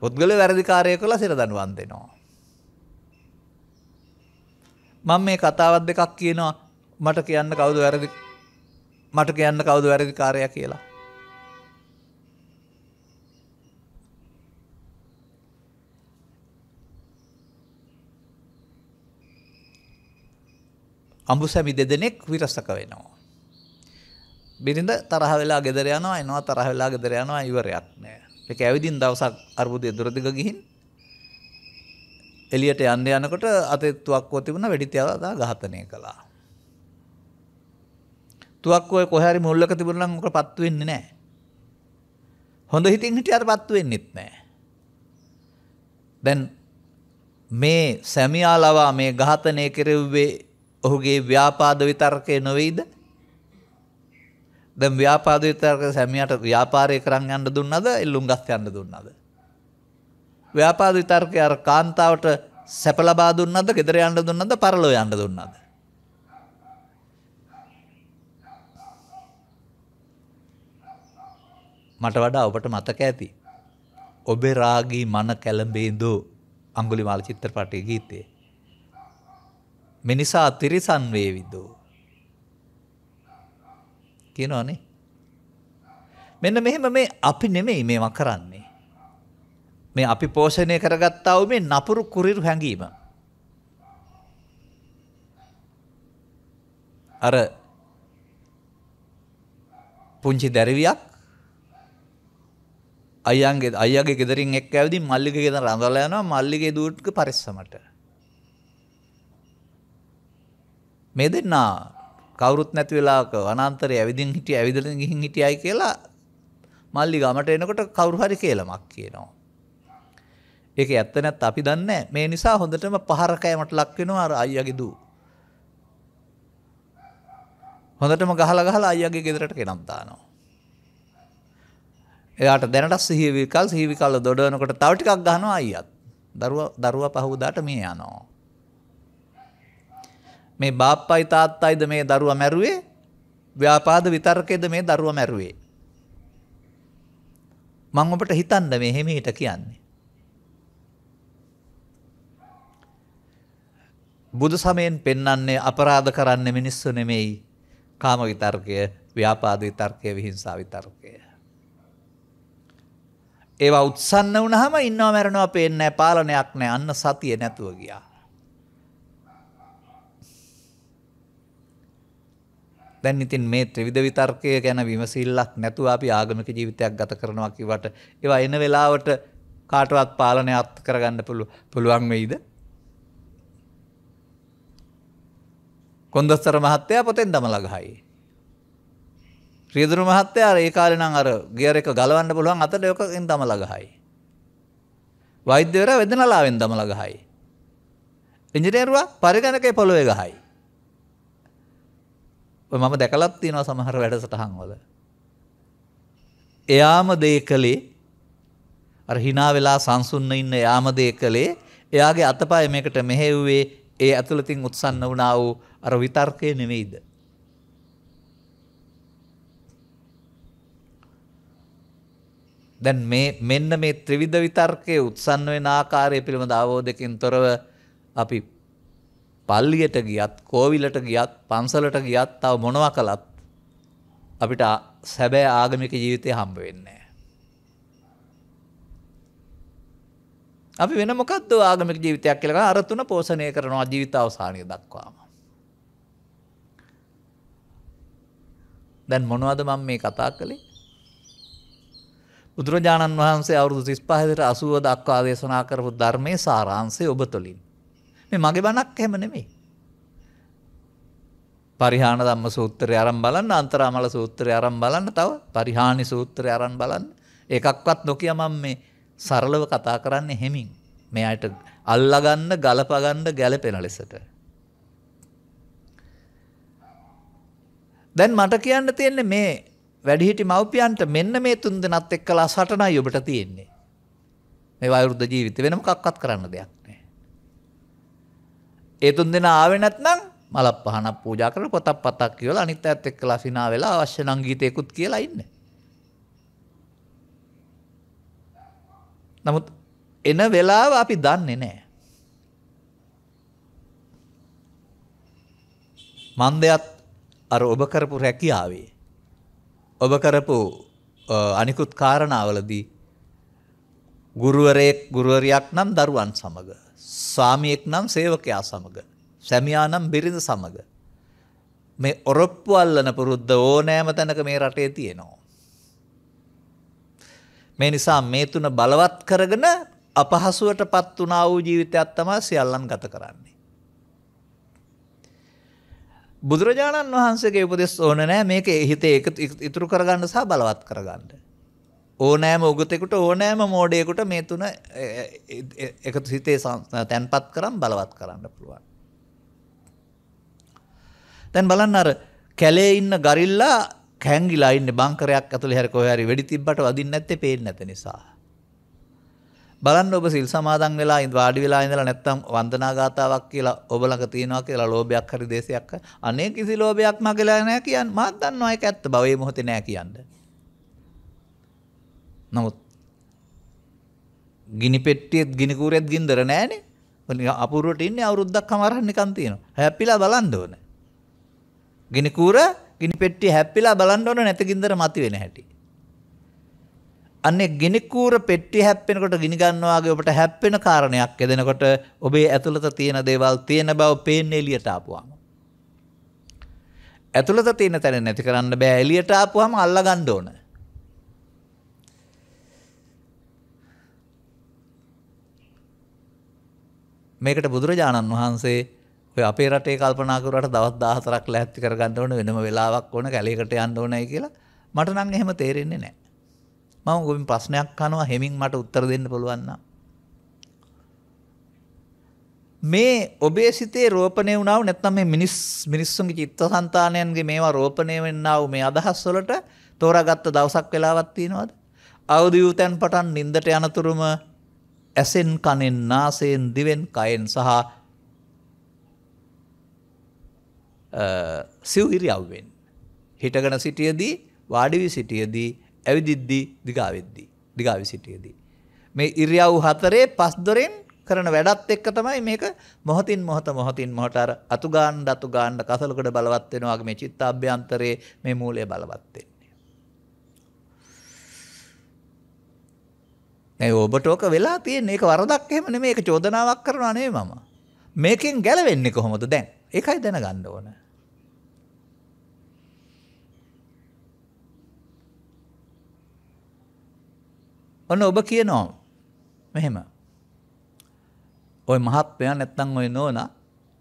පුද්ගලය වැරදිකාරය කළා සිර දඩුවම් දෙනවා. මම මේ කතාවත් දෙකක් කියනවා මට කියන්න කවුද වැරදි මට කියන්න කවුද වැරදි කාරය කියලා. අඹු සැමි දෙදෙනෙක් විරස්සක වෙනවා. බිරිඳ තරහ වෙලා ගෙදර යනවා එනවා තරහ වෙලා ගෙදර යනවා ඉවරයක් නෑ. ඒක ඇවිදින් දවසක් අර්බුදයේ දුර දිග ගිහින් එළියට යන්න යනකොට අතේ තුවක්කුව තිබුණා වෙඩි තියලා ඝාතනය කළා. තුවක් ඔය කොහේ හරි මුල්ලක තිබුණා නම් ඔක පත්තු වෙන්නේ නැහැ. හොඳ හිතින් හිටියට පත්තු වෙන්නෙත් නැහැ. දැන් මේ සැමියා ලවා මේ ඝාතනය කෙරෙව්වේ ඔහුගේ ව්‍යාපාද විතර්කය නොවේද? දැන් ව්‍යාපාද විතර්ක සැමියාට ව්‍යාපාරය කරන් යන්න දුන්නද? එල්ලුම්ගස් යන්න දුන්නද? ව්‍යාපාද විතර්කය අර කාන්තාවට සැප ලබා දුන්නද? ගෙදර යන්න දුන්නද? පරලෝ යන්න දුන්නද? මට වඩා ඔබට මතක ඇති. ඔබේ රාගී මන කැළඹේදෝ අංගුලිමාල චිත්‍රපටය ගීතේ. මිනිසා තිරිසන් වේවිදෝ. කියනවනේ. මෙන්න මෙහෙම මේ අපි නෙමෙයි මේවා කරන්නේ. මේ අපි පෝෂණය කරගත්තා වූ මේ නපුරු කුරිරු හැඟීම. අර පුංචි දැරිවියක් අයන්ගේ අයගේ ගෙදරින් එක් ඇවිදි මල්ලික ගෙදර රඳවලා යනවා මල්ලිගේ දූටක පරිස්සමට මේ දෙන්නා කවුරුත් නැති වෙලාවක වනාන්තරේ ඇවිදින් හිටිය ඇවිදලින් ගිහින් හිටියයි කියලා මල්ලි ගමට එනකොට කවුරු හරි කේලමක් කියනවා ඒක ඇත්ත නැත් අපි දන්නේ මේ නිසා හොඳටම පහර කෑමට ලක් වෙනවා අර අයියාගේ දූ හොඳටම ගහලා ගහලා අයියාගේ ගෙදරට ගෙනත් දානවා එයාට දැනට සිහිය විකල් සිහිය විකල් දොඩවනකොට තව ටිකක් ගන්නවා අයියත්. දරුවා දරුවා පහවදාට මිය යනවා. මේ බාප්පයි තාත්තයිද මේ දරුවා මැරුවේ? ව්‍යාපාද විතරකේද මේ දරුවා මැරුවේ? මම ඔබට හිතන්න මේ හිමීට කියන්නේ. බුදු සමයෙන් පෙන්වන්නේ අපරාධ කරන්න මිනිස්සු නෙමෙයි. කාම විතර්කය, ව්‍යාපාද විතර්කය, විහිංසාව විතර්කය. ඒවා උත්සන්න වුණාම ඉන්නව මැරෙනවා පේන්නේ නැහැ පාලනයක් නැහැ අන්න සතිය නැතුව ගියා. දැන් ඉතින් මේ ත්‍රිවිධ විතර්කය ගැන විමසිල්ලක් නැතුව අපි ආගමික ජීවිතයක් ගත කරනවා කිව්වට ඒවා එන වෙලාවට කාටවත් පාලනයක් කරගන්න පුළුවන් වෙයිද? කොන්දස්තර මහත්තයා පොතෙන් දමලා ගහයි. රියදුරු මහත්තයා ඒ කාලේ නම් අර ගියර් එක ගලවන්න පුළුවන් අතට ඔකෙන් දමලා ගහයි. වෛද්‍යවරයා වෙදනලාවෙන් දමලා ගහයි. ඉංජිනේරුවා පරිගණකේ පොළවේ ගහයි. ඔය මම දැකලත් තියෙනවා සමහර වැඩසටහන් වල. එයාම දේ කළේ අර hina වෙලා සංසුන්න ඉන්න එයාම දේ කළේ එයාගේ අතපය මේකට මෙහෙව්වේ ඒ ඇතුළතින් උත්සන්න වුණා වූ අර විතර්කය නෙමෙයිද? දැන් මේ මෙන්න මේ ත්‍රිවිධ විතර්කයේ උත්සන්න වෙන ආකාරය පිළිබඳ අවබෝධයකින් තොරව අපි පල්ලියට ගියත් කෝවිලට ගියත් පන්සලට ගියත් තව මොනවා කළත් අපිට සැබෑ ආගමික ජීවිතය හම්බ වෙන්නේ අපි වෙන මොකක්ද ආගමික ජීවිතයක් කියලා අර තුන පෝෂණය කරනවා ජීවිත අවසානය දක්වාම. දැන් මොනවද මම මේ කතා කළේ? බුදුරජාණන් වහන්සේ අවුරුදු 35 දට 80 දක්වා දේශනා කරපු ධර්මයේ සාරාංශය ඔබ තුළින්. මේ මගේ බණක් එහෙම නෙමෙයි. පරිහාන ධම්ම සූත්‍රය අරන් බලන්න, අන්තරාමල සූත්‍රය අරන් බලන්න, තව පරිහානි සූත්‍රය අරන් බලන්න. ඒකක්වත් නොකිය මම මේ සරලව කතා කරන්නේ හෙමින්. මෙයාට අල්ලගන්න, ගලපගන්න ගැළපෙන ලෙසට. දැන් මට කියන්න තියෙන්නේ මේ වැඩිහිටි මව්පියන්ට මෙන්න මේ තුන් දෙනත් එක්කලා සටනයි ඔබට තියෙන්නේ. මේ වයෘද්ධ ජීවිතේ වෙන මොකක්වත් කරන්න දෙයක් නැහැ. ඒ තුන් දෙනා ආවේ නැත්නම් මලක් පහනක් පූජා කරලා පොතක් පතක් කියවලා අනිත් අයත් එක්කලා සිනා වෙලා අවශ්‍ය නම් ගීතයකුත් කියලා ඉන්න. නමුත් එන වෙලාව අපි දන්නේ නැහැ. මන්දයත් අර ඔබ කරපු රැකියාවේ ඔබ කරපු අනිකුත් කාරණාවලදී ගුරුවරයෙක් ගුරුවරයක් නම් දරුවන් සමග ස්වාමියෙක් නම් සේවකයා සමග සැමියා නම් බිරිඳ සමග මේ ඔරොප්පු අල්ලන පුරුද්ද ඕනෑම තැනක මේ රටේ තියෙනවා මේ නිසා මේ තුන බලවත් කරගෙන අපහසුවට පත් වුණා වූ ජීවිතයක් තමයි සියල්ලන් ගත කරන්නේ බුදුරජාණන් වහන්සේගේ උපදෙස් ඕන නෑ මේක හිතේ ඉතුරු කරගන්න සහ බලවත් කරගන්න. ඕනෑම උගතෙකුට ඕනෑම මෝඩයෙකුට මේ තුන එකතු හිතේ තැන්පත් කරම් බලවත් කරන්න පුළුවන්. දැන් බලන්න අර කැලේ ඉන්න ගරිල්ලා කැංගිලා ඉන්න බංකරයක් ඇතුළේ හැර කොහේ හරි වෙඩි තිබ්බට වදින්න නැත්තේ පේන්නේ නැත නිසා. බලන්න ඔබ සිල් සමාදන් වෙලා වාඩි වෙලා ඉඳලා නැත්තම් වන්දනා ගාතාවක් කියලා ඔබ ළඟ තියෙනවා කියලා ලෝභයක් හරි දේශයක් අනේ කිසි ලෝභයක් මගලා නැහැ කියන්නේ මාත් දන්නවා ඒක ඇත්ත බවේ මොහොතේ නැහැ කියන්නේ. නමුත් ගිනි පෙට්ටියෙත් ගිනි කූරෙත් ගින්දර නැහනේ. අපූර්වට ඉන්නේ අවුරුද්දක් කමාරක් නිකන් තියෙනවා. හැප්පිලා බලන්න ඕන. ගිනි කූර ගිනි පෙට්ටිය හැප්පිලා බලන්න ඕන නැති ගින්දර මතුවෙන හැටි. අන්නේ ගිනිකූර පෙට්ටිය හැප්පෙනකොට ගිනි ගන්නවා වගේ ඔබට හැප්පෙන කාරණයක් එදෙනකොට ඔබේ ඇතුළත තියෙන දේවල් තියෙන බව පේන්නේ එළියට ආපුවාම. ඇතුළත තියෙන තැන නැති කරන්න බෑ එළියට ආපුවාම අල්ලගන්න ඕන. මේකට බුදුරජාණන් වහන්සේ ඔය අපේ රටේ කල්පනා කරුවාට දවස් 14ක් ලෑස්ති කරගන්න ඕන වෙනම වෙලාවක් ඕන කැලේකට යන්න ඕනයි කියලා මට නම් එහෙම තේරෙන්නේ නැහැ. මම ගොමින් ප්‍රශ්නයක් අනවා හෙමින් මට උත්තර දෙන්න පුළුවන්න. මේ ඔබේ සිතේ රෝපණය වුණාව නැත්නම් මේ මිනිස් මිනිස්සුන්ගේ චිත්තසංතානයන්ගේ මේවා රෝපණය වෙන්නව මේ අදහස් වලට තෝරාගත්ත දවසක් වෙලාවක් තියෙනවද? අවදි වූ තැන් පටන් නිින්දට යනතුරුම ඇසෙන් කනෙන් නාසයෙන් දිවෙන් කයෙන් සහ සිව් ඉරියව්වෙන් හිටගෙන සිටියේදී වාඩි වී සිටියේදී ඇවිදිද්දී දිගාවෙද්දී දිගාවි සිටියදී. මේ ඉරියව් හතරේ පස් දොරෙන් කරන වැඩත් එක්ක තමයි මේක මොහොතින් මොහත මොහොතින් මොහට අර අතු ගන්න අතු ගන්න කසලකට බලවත් වෙනවා වගේ මේ චිත්ත අභ්‍යන්තරයේ මේ මූලය බලවත් වෙනවා. ඒ ඔබට ඕක වෙලා තියෙන එක වරදක් එහෙම නෙමෙයි ඒක චෝදනාවක් කරනවා නෙමෙයි මම. මේකෙන් ගැලවෙන්නේ කොහොමද දැන්? ඒකයි දැනගන්න ඕනේ. ඔන්න ඔබ කියනවා මෙහෙම. ওই මහත්මයා නැත්තම් ওই නෝනා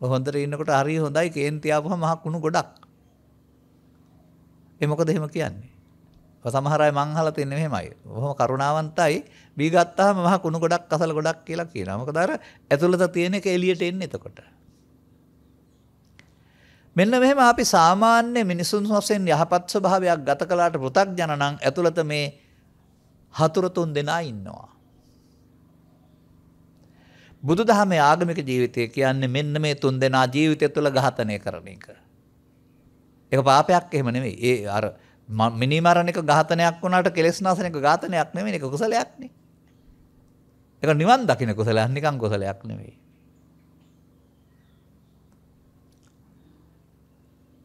හොඳට ඉන්නකොට හරිය හොඳයි කේන්ති ආපුවම මහ කුණු ගොඩක්. ඒ මොකද එහෙම කියන්නේ? සමහර අය මං අහලා තින්නේ මෙහෙමයි. බොහොම කරුණාවන්තයි. බී ගත්තාම මහ කුණු ගොඩක් අසල ගොඩක් කියලා කියනවා. මොකද අර ඇතුළත තියෙන එක එළියට එන්නේ එතකොට. මෙන්න මෙහෙම අපි සාමාන්‍ය මිනිසුන් වශයෙන් යහපත් ස්වභාවයක් ගත කළාට පෘථග්ජන නම් ඇතුළත මේ හතුරු තුන් දෙනා ඉන්නවා. බුදුදහමේ ආගමික ජීවිතය කියන්නේ මෙන්න මේ තුන් දෙනා ජීවිතය තුළ ඝාතනය කරන එක. ඒක පාපයක් එහෙම නෙමෙයි. ඒ අර මිනිමරණ එක ඝාතනයක් වුණාට කෙලෙස් නාසන එක ඝාතනයක් නෙමෙයි. ඒක කුසලයක් නේ. ඒක නිවන් දකින්න කුසලයක් නිකන් කුසලයක් නෙමෙයි.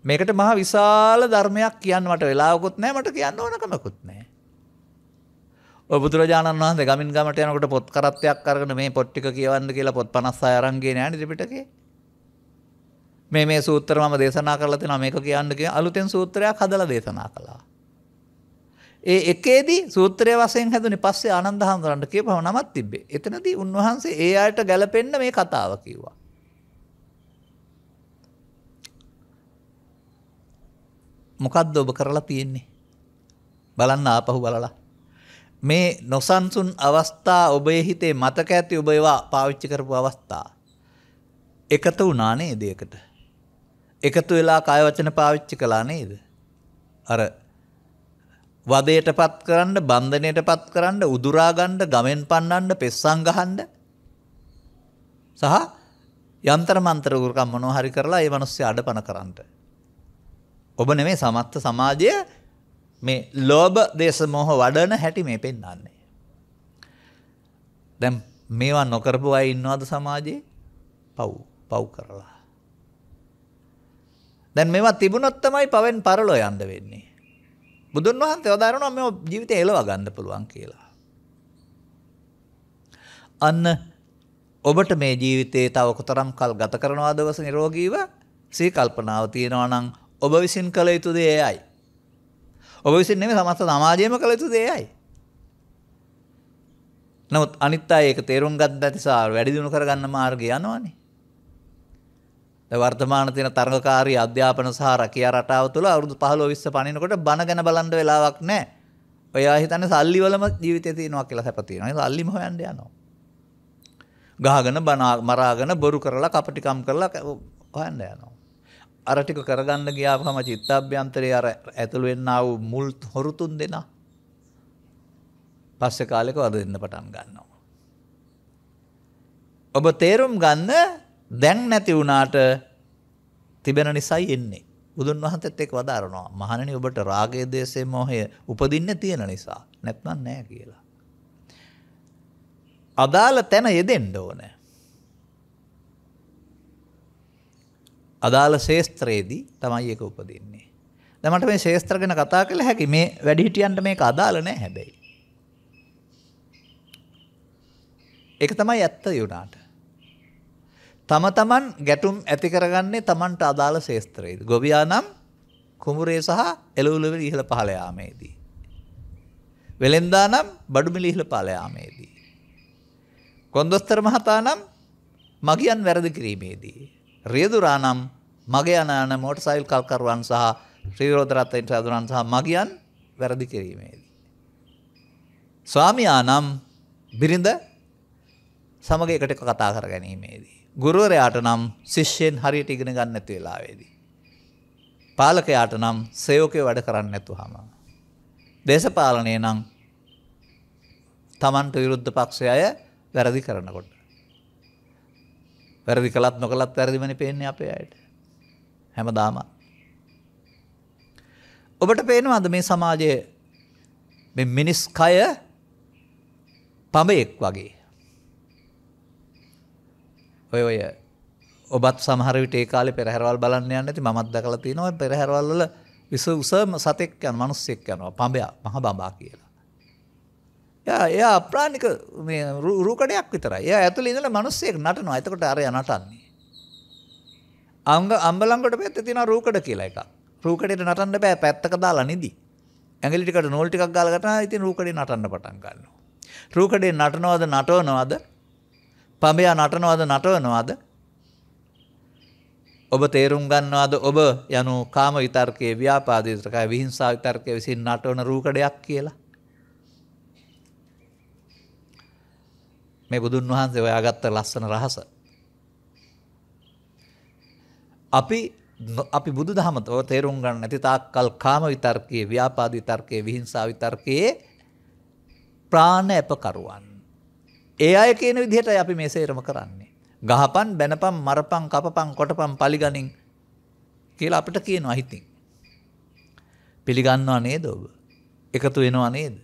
මේකට මහා විශාල ධර්මයක් කියන්න මට වෙලාවකුත් නැහැ මට කියන්න ඕනකමකුත් නැහැ. බුදුරජාණන් වහන්සේ ගමින් ගමට යනකොට පොත් කරත්තයක් අරගෙන මේ පොත් ටික කියවන්න කියලා පොත් 56 අරන් ගියේ නෑනේ ත්‍රිපිටකේ. මේ මේ සූත්‍ර මම දේශනා කරලා තියෙනවා මේක කියන්න කිය අලුතෙන් සූත්‍රයක් හදලා දේශනා කළා. ඒ එකේදී සූත්‍රය වශයෙන් හැදුනේ පස්සේ ආනන්ද හඳුරන්න කියපුවම නමක් තිබ්බේ. එතනදී උන්වහන්සේ ඒ ආයත ගැලපෙන්න මේ කතාව කිව්වා. මොකද්ද ඔබ කරලා තියෙන්නේ? බලන්න ආපහු බලලා මේ නොසන්සුන් අවස්ථා ඔබේ හිතේ මතක ඇති ඔබ ඒවා පාවිච්චි කරපු අවස්ථා. එකතු වුණා නේද ඒකට? එකතු වෙලා කාය වචන පාවිච්චි කළා නේද? අර වදයටපත් කරන්න, බන්ධණයටපත් කරන්න, උදුරා ගන්න, ගමෙන් පන්නන්න, පෙස්සන් ගහන්න සහ යන්තර මන්තර උගුරුකම් මොනවා හරි කරලා ඒ මිනිස්සු අඩපණ කරන්න. ඔබ නෙමෙයි සමත්ත සමාජයේ මේ ලෝභ දේශ මොහ වඩන හැටි මේ පෙන්වන්නේ. දැන් මේවා නොකරපු අය ඉන්නවද සමාජයේ? පව් පව් කරලා. දැන් මේවා තිබුණොත් තමයි පවෙන් පරලෝ යන්න වෙන්නේ. බුදුන් වහන්සේ වදාරනවා මේ ජීවිතය එලව ගන්න පුළුවන් කියලා. අන්න ඔබට මේ ජීවිතේ තව කොතරම් කල් ගත කරනවාද වස නිරෝගීව සී කල්පනාව තියෙනවා නම් ඔබ විසින් කළ යුතු දේ එයයි. ඔබ විසින් නෙමෙයි සමස්ත සමාජයම කළ යුතු දෙයයි. නමුත් අනිත් අය ඒක තේරුම් ගත් දැතිසා වැඩි දියුණු කරගන්න මාර්ගය යනවනේ. දැන් වර්තමාන තියෙන තරඟකාරී අධ්‍යාපන සහ රැකියා රටාව තුළ අවුරුදු 15 20 පණිනකොට බන ගැන බලන්න වෙලාවක් නැහැ. ඔයා හිතන්නේ සල්ලි වලම ජීවිතේ තියෙනවා කියලා සැප තියෙනවා. ඒ සල්ලිම හොයන්න යනවා. ගහගෙන බන මරාගෙන බොරු කරලා කපටිකම් කරලා හොයන්න යනවා. අර ටික කරගන්න ගියාම චිත්තාභ්‍යන්තරේ අර ඇතුළු වෙන්නා වූ මුල් හොරු තුන් දෙනා පස්සේ කාලෙක වදින්න පටන් ගන්නවා. ඔබ තේරුම් ගන්න දැන් නැති වුණාට තිබෙන නිසයි එන්නේ. බුදුන් වහන්සේත් එක්ක වදාරනවා. මහණෙනි ඔබට රාගය, දේශය, මොහය උපදින්න තියෙන නිසා. නැත්නම් නෑ කියලා. අදාළ තැන යෙදෙන්න ඕනේ. අදාළ ශේස්ත්‍රයේදී තමයි ඒක උපදින්නේ. දැන් මට මේ ශේස්ත්‍ර ගැන කතා කළ හැකි මේ වැඩිහිටියන්ට මේක අදාළ නැහැ හැබැයි. ඒක තමයි ඇත්ත යුණාට. තම තමන් ගැටුම් ඇති කරගන්නේ තමන්ට අදාළ ශේස්ත්‍රයේදී. ගොවියා නම් කුඹුරේ සහ එළවලුවල ඉහළ පහළ යාමේදී. වෙලෙන්දා නම් බඩුමිලි ඉහළ පහළ යාමේදී. කොන්දොස්තර මහතා නම් මගියන් වැරදි කිරීමේදී. රියදුරානම් මගේ අනාන මෝට සයිල් කල්කරුවන් සහ ශ්‍රීරෝධරත්තයින්ට ඇදුරන් සහ මගියන් වැරදි කිරීමේදී. ස්වාමයා නම් බිරිඳ සමග එකට කතා කර ගැනීමේදී. ගුරුවරයාට නම් ශිෂ්‍යයෙන් හරියට ඉගෙන ගන්න නැති වෙලාවේදී. පාලකයාට නම් සේවකය වැඩ කරන්න නැතු හම. දේශපාලනය නම් තමන්ට විරුද්ධ පක්ෂය අය වැරදි කරනකොට. වැරදි කළත් නොකළත් වැරදිමනි පේන්නේ අපේ අයට. හැමදාම. ඔබට පේනවාද මේ සමාජය මිනිස් කය පමයෙක් වගේ. ඔය ඔය ඔබත් සමහරවිට ඒ කාලේ පෙරහැරවල් බලන්න යන්න ඇති මමත් දකලා තියෙනවා පෙරහැරවල් වල විස උසම සතෙක් යන මිනිස්සෙක් යනවා පඹයා මහ බඹා කියලා. එයා එයා අප්‍රාණික මේ රූකඩයක් විතරයි. එයා ඇතුලේ ඉඳලා මිනිස්සෙක් නටනවා. එතකොට අරයා නටන්නේ. අංග අම්බලංගොඩ පැත්තේ තියෙන රූකඩ කියලා එකක්. රූකඩේට නටන්න බෑ පැත්තක දාලා නිදි. ඇඟිලි ටිකට නෝල් ටිකක් ගාලා ගත්තා. ඉතින් රූකඩේ නටන්න පටන් ගන්නවා. රූකඩේ නටනවද නටවනවද? පඹයා නටනවද නටවනවද? ඔබ තේරුම් ගන්නවාද ඔබ යනු කාම විතර්කයේ ව්‍යාපාද විතර්කය විහිංසාව විතර්කය විසින් නටවන රූකඩයක් කියලා? මේ බුදුන් වහන්සේ හොයාගත්ත ලස්සන රහස. අපි අපි බුදුදහම තේරුම් ගන්න නැති තාක්කල් කාම විතර්කයේ, ව්‍යාපාද විතර්කයේ, විහිංසා විතර්කයේ ප්‍රාණ අපකරුවන්. ඒ අය කියන විදිහටයි අපි මේ සේරම කරන්නේ. ගහපන්, බැනපන්, මරපන්, කපපන්, කොටපන්, පලිගනින් කියලා අපිට කියනවා හිතින්. පිළිගන්නව නේද ඔබ? එකතු වෙනව නේද?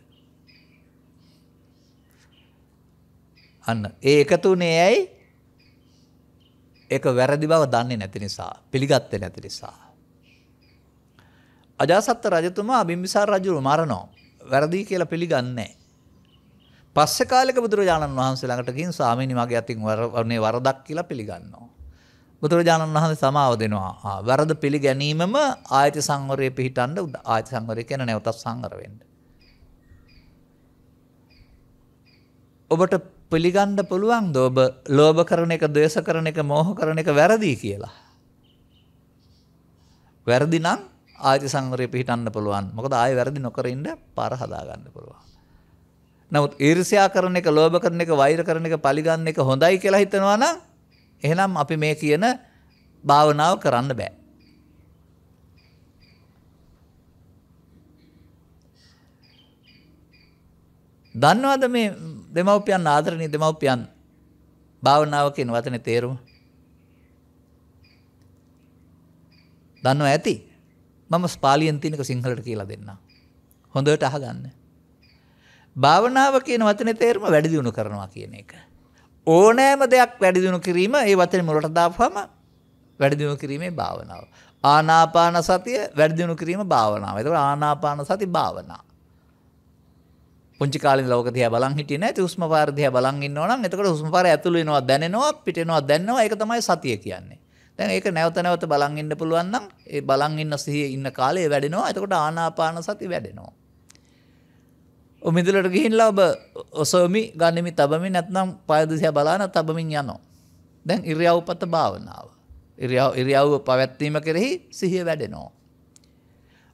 අන්න ඒ එකතු උනේ ඇයි? ඒක වැරදි බව දන්නේ නැති නිසා, පිළිගත්තේ නැති නිසා. අජාසත් රජතුමා බිම්බිසාර රජුව මරනවා. වැරදි කියලා පිළිගන්නේ පස්සේ කාලෙක බුදුරජාණන් වහන්සේ ළඟට ගිහින් ස්වාමීනි මගේ අතින් වරනේ වරදක් කියලා පිළිගන්නවා. බුදුරජාණන් වහන්සේ සමාව දෙනවා. වැරද පිළිගැනීමම ආයත සංවරයේ පිහිටන්න ආයත සංවරය කියන නැවතත් සංවර වෙන්න. ඔබට පිළිගන්න පුළුවන් ද ඔබ ලෝභ කරන එක, ද්වේෂ කරන එක, මෝහ කරන එක වැරදි කියලා. වැරදි නම් ආදි සංවරය පිහිටන්න පුළුවන්. මොකද ආයෙ වැරදි නොකර ඉන්න පාර හදාගන්න පුළුවන්. නමුත් ඊර්ෂ්‍යා කරන එක, ලෝභ කරන එක, වෛර කරන එක, පරිගන්න එක හොඳයි කියලා හිතනවා නම් එහෙනම් අපි මේ කියන භාවනාව කරන්න බෑ. දන්නවද මේ දෙමව්පියන් ආදරණීය දෙමව්පියන් භාවනාව කියන වචනේ තේරුම දන්නව ඇති මම ස්පාලියෙන් තිනක සිංහලට කියලා දෙන්න හොඳට අහගන්න භාවනාව කියන වචනේ තේරුම වැඩි දියුණු කරනවා කියන එක ඕනෑම දෙයක් වැඩි දියුණු කිරීම ඒ වචනේ මුලට දාපුවම වැඩි දියුණු කිරීමේ භාවනාව ආනාපාන සතිය වැඩි දියුණු කිරීම භාවනාව. ඒතකොට ආනාපාන සති භාවනාව පුංචි කාලේ ලෝක දිහා බලන් හිටියේ නැහැ. ඉතින් හුස්ම පාර දිහා බලන් ඉන්නවා නම් එතකොට හුස්ම පාර ඇතුළු වෙනවා දැනෙනවා පිට වෙනවා දැනෙනවා. ඒක තමයි සතිය කියන්නේ. දැන් ඒක නැවත නැවත බලන් ඉන්න පුළුවන් නම් ඒ බලන් ඉන්න සිහියේ ඉන්න කාලේ වැඩෙනවා. එතකොට ආනාපාන සති වැඩෙනවා. මිදුලට ගිහිල්ලා ඔබ ඔසවමි ගනිමි තබමි නැත්නම් පාය දිහා බලාන තබමින් යනවා. දැන් ඉරියව්පත භාවනාව. ඉරියව් ඉරියව්ව පැවැත්වීම කෙරෙහි සිහිය වැඩෙනවා.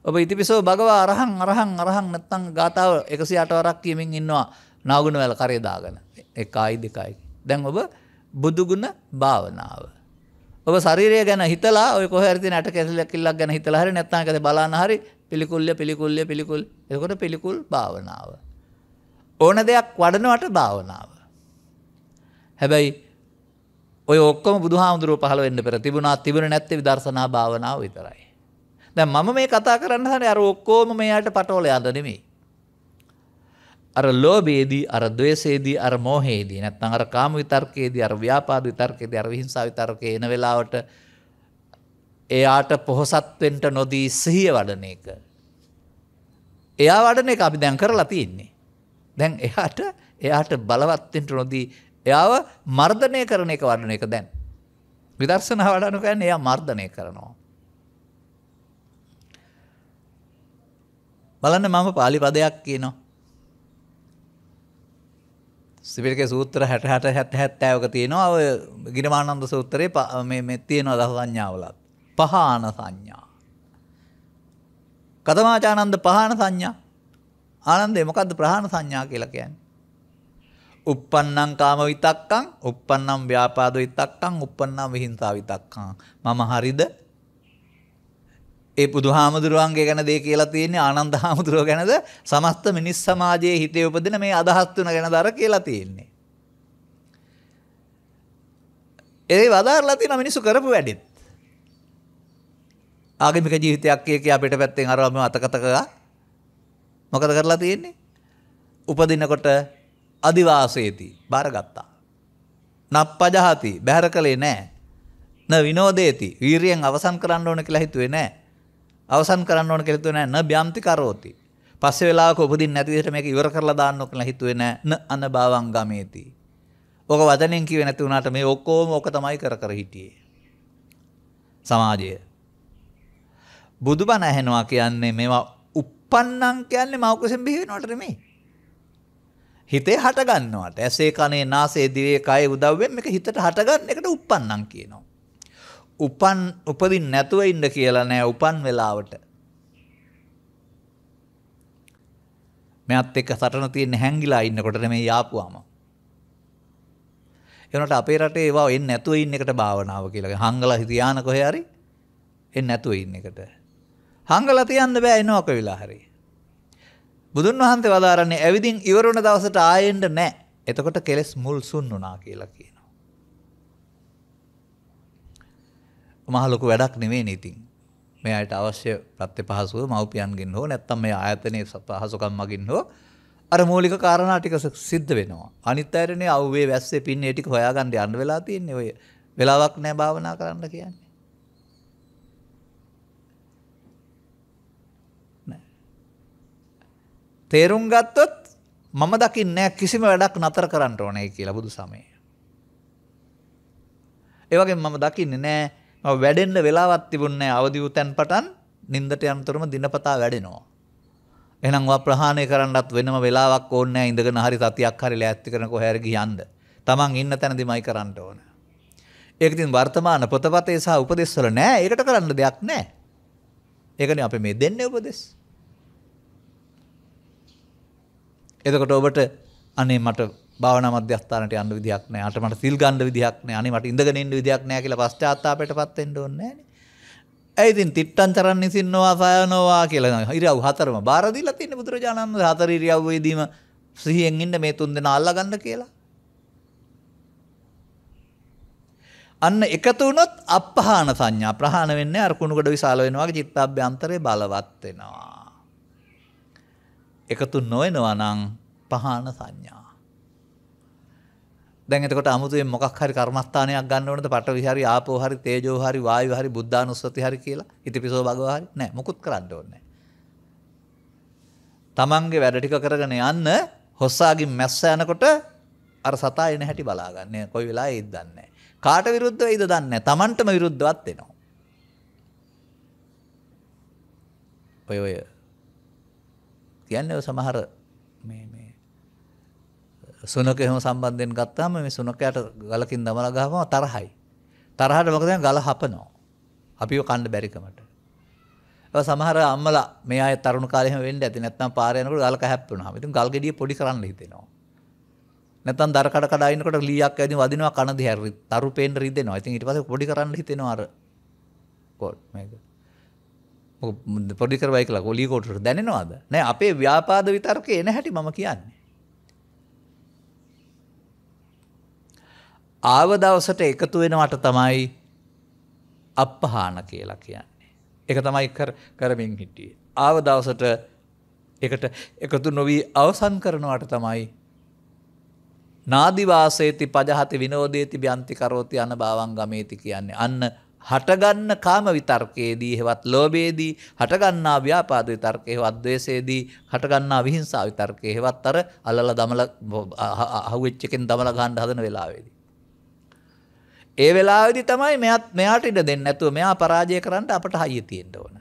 ඔබ ඉතිපිසෝ භගවා අරහං අරහං අරහං නැත්තං ගාථාව 108 වරක් කියමින් ඉන්නවා නාගුණ වල කරේ දාගෙන එකයි දෙකයි. දැන් ඔබ බුදුගුණ භාවනාව. ඔබ ශරීරය ගැන හිතලා ඔය කොහේ හරි නැට කැසලක් කිල්ලක් ගැන හිතලා හරි නැත්නම් ඒක බලන්න හරි පිළිකුල්ය පිළිකුල්ය පිළිකුල්. එතකොට පිළිකුල් භාවනාව. ඕන දෙයක් වඩනවට භාවනාව. හැබැයි ඔය ඔක්කොම බුදුහාමුදුරුව පහළ වෙන්න පෙර තිබුණා තිබුණ නැත්තේ විදර්ශනා භාවනාව විතරයි. දැන් මම මේ කතා කරන්න හරි අර ඔක්කොම මෙයාට පටවල යන්න නෙමෙයි. අර ලෝභයේදී අර ද්වේෂයේදී අර මෝහයේදී නැත්නම් අර කාම විතර්කයේදී අර ව්‍යාපාද විතර්කයේදී අර හිංසා විතර්කයේ එන වෙලාවට එයාට පොහසත් වෙන්න නොදී සිහිය වඩන එක. එයා වඩන එක අපි දැන් කරලා තියෙන්නේ. දැන් එයාට එයාට බලවත් වෙන්න නොදී එයාව මර්ධනය කරන එක වඩන එක දැන්. විදර්ශනා වඩන කියන්නේ එයා මර්ධනය කරනවා. බලන්න මම පාලි පදයක් කියනවා. සිපිරිකේ සූත්‍ර 60 60 70 70ක තියෙනවා. ඔය ගිරමානන්ද සූත්‍රයේ මේ මේ තියෙනවා දස සංඥාවලත්. පහාන සංඥා. කතමාචානන්ද පහාන සංඥා. ආනන්දේ මොකද්ද ප්‍රහාන සංඥා කියලා කියන්නේ? uppannam kama vitakkam uppannam vyapado vitakkam uppannam vihinsa vitakkam මම හරිද ඒ බුදු හාමුදුරුවන්ගේ ගැන දේ කියලා තියෙන්නේ ආනන්ද හාමුදුරුව ගැනද සමස්ත මිනිස් සමාජයේ හිතේ උපදින මේ අදහස් තුන ගැනද අර කියලා තියෙන්නේ. ඒ වදාරලා තියෙන මිනිස්සු කරපු වැඩෙත්. ආගමික ජීවිතයක් කිය කියා පිට පැත්තෙන් අරවම අතකතක මොකද කරලා තියෙන්නේ? උපදිනකොට අදිවාසේති බාරගත්තා. නප්පජහති බැහැර කළේ නැහැ. න විනෝදේති වීරියෙන් අවසන් කරන්න ඕන කියලා හිතුවේ නැහැ. අවසන් කරන්න ඕන කියලා හිතුවේ නෑ න බ්‍යම්ති කරෝති. පස්සේ වෙලාවක උපදින්න නැති විදිහට මේක ඉවර කරලා දාන්න ඕන කියලා හිතුවේ නෑ න අනභවං ගමේති. ඔක වදනෙන් කිව්වේ නැති වුණාට මේ ඔක්කොම ඔක තමයි කර කර හිටියේ. සමාජය. බුදුබණ ඇහෙනවා කියන්නේ මේවා උප්පන්නං කියන්නේ මෞකසෙන් බිහි වෙනවට නෙමෙයි. හිතේ හට ගන්නවට. ඇසේ කනේ නාසයේ දිවේ කයේ උදව්වෙන් මේක හිතට හට ගන්න එකට උප්පන්නං කියනවා. උපන් උපදින් නැතුව ඉන්න කියලා නෑ උපන් වෙලාවට. මෙයත් එක්ක සටන තියෙන හැංගිලා ඉන්නකොට නෙමෙයි යාපුවාම. ඒනට අපේ රටේ ඒවා එන්නේ නැතුව ඉන්න එකට භාවනාව කියලා. හංගලා හිතාන කොහේ හරි එන්නේ නැතුව ඉන්න එකට. හංගලා තියන්න බෑ එනවක වෙලා හරි. බුදුන් වහන්සේ වදාරන්නේ ඇවිදින් ඉවරුණ දවසට ආයෙන්න නෑ. එතකොට කෙලස් මුල් සුන් වුණා කියලා කියනවා. මහ ලොකු වැඩක් නෙවෙයි නීතින්. මේ අයට අවශ්‍ය ප්‍රත්‍ය පහසුව මව්පියන්ගෙන් හෝ නැත්තම් මේ ආයතනයේ පහසුකම් මගින් හෝ අර මූලික කාරණා ටික සිද්ධ වෙනවා. අනිත් අයටනේ අවුවේ වැස්සේ පින්නේ ටික හොයාගන්න යන්න වෙලා තියෙන්නේ ඔය. වෙලාවක් නැහැ භාවනා කරන්න කියන්නේ. තේරුම් ගත්තොත් මම දකින්නේ කිසිම වැඩක් නතර කරන්න ඕනේ කියලා බුදු සමය. ඒ වගේම මම දකින්නේ නැහැ මම වැඩෙන්න වෙලාවක් තිබුණේ නැහැ. අවදි වූ තැන් පටන් නිින්දට යනතරම දිනපතා වැඩෙනවා. එහෙනම් ඔයා ප්‍රහාණය කරන්නත් වෙනම වෙලාවක් ඕනේ නැහැ. ඉඳගෙන හරි සතියක් හරි ලෑස්ති කරන කොහේ හරි ගියන්ද. Taman ඉන්න තැනදිමයි කරන්න ඕන. ඒක ඉතින් වර්තමාන පොතපතේ සහ උපදේශවල නෑ. ඒකට කරන්න දෙයක් නෑ. ඒකනේ අපි මේ දෙන්නේ උපදෙස්. එතකොට ඔබට අනේ මට භාවනා මධ්‍යස්ථානට යන්න විදිහක් නැහැ. අට මට සිල් ගන්න විදිහක් නැහැ. අනේ මට ඉඳගෙන ඉන්න විදිහක් නැහැ කියලා පශ්චාත්තාපයටපත් වෙන්න ඕනේ නැහනේ. ඇයි ඉතින් තිට්ටන් චරන් නිසින්නවා සයනවා කියලා ඉරියව් හතරම බාර දීලා තියෙන බුදුරජාණන් වහන්සේ හතර ඉරියව්වේදීම සිහියෙන් ඉන්න මේ තුන් දෙනා අල්ලා ගන්න කියලා. අන්න එකතු වුණොත් අපහාන සංඥා ප්‍රහාණ වෙන්නේ අර කුණු කොට විශාල වෙනවා වගේ චිත්තාභ්‍යන්තරේ බලවත් වෙනවා. එකතු නොවෙනවා නම් පහාන සංඥා දැන් එතකොට අමුතුවෙන් මොකක් හරි කර්මස්ථානයක් ගන්න ඕනද පට විහාරි ආපෝ හරි තේජෝ හරි වායු හරි බුද්ධානුස්සති හරි කියලා ඉතිපිසෝ භගව හරි නෑ මුකුත් කරන්න ඕනේ තමන්ගේ වැඩ ටික කරගෙන යන්න හොස්සාගින් මැස්ස යනකොට අර සතා එන හැටි බලා ගන්න. කොයි වෙලාවෙ ඒත් දන්නේ නෑ. කාට විරුද්ධ වෙයිද දන්නේ නෑ. තමන්ටම විරුද්ධවත් වෙනවා. ඔය ඔය කියන්නේ සමහර සුනක එහෙම සම්බන්ධයෙන් ගත්තාම මේ සුනකයට ගලකින් දමලා ගහපම තරහයි. තරහට මොකද ගල හපනවා. අපිව කන්න බැරිකමට. ඒ සමහර අම්මලා මේ ආයේ තරුණ කාලේ එහෙම වෙන්න ඇති නැත්නම් පාරේ යනකොට ගල කැහැප්පෙනවා. ඉතින් ගල් ගෙඩිය පොඩි කරන්න හිතෙනවා. නැත්නම් දර කඩ කඩ අයින්නකොට ලීයක් ඇදින් වදිනවා කන දිහැරි තරු පේන්න රිදෙනවා. ඉතින් ඊට පස්සේ පොඩි කරන්න හිතෙනවා අර කොට් මේක. පොඩි කරවයි කියලා කොලී කොටට දැනෙනවද? නෑ අපේ ව්‍යාපාද විතර්කේ එන හැටි මම කියන්නේ. ආව දවසට එකතු වෙනවට තමයි අප්පහාන කියලා කියන්නේ. එක තමයි කරමින් හිටියේ. ආව දවසට එකට එකතු නොවී අවසන් කරනවට තමයි නාදිවාසේති පජහති විනෝදේති ්‍යන්තිකරෝති අන භාවන් ගමේති කියන්නේ. අන්න හටගන්න කාම විතර්කයේදී හෙවත් ලෝබේදී හටගන්නා ව්‍යාපාද විතර්කය අද්වේශයේදී හටගන්නා විහිංසා විතර්කය හෙවත් අර අල්ලල දමල අහුවෙච්චකෙන් දමල ගණ්ඩ හදන වෙලාවේදී. ඒ වෙලාවේදී තමයි මෙයාත් මෙයාට ඉඩ දෙන්නේ නැතුව මෙයා පරාජය කරන්න අපට හයිය තියෙන්න ඕන.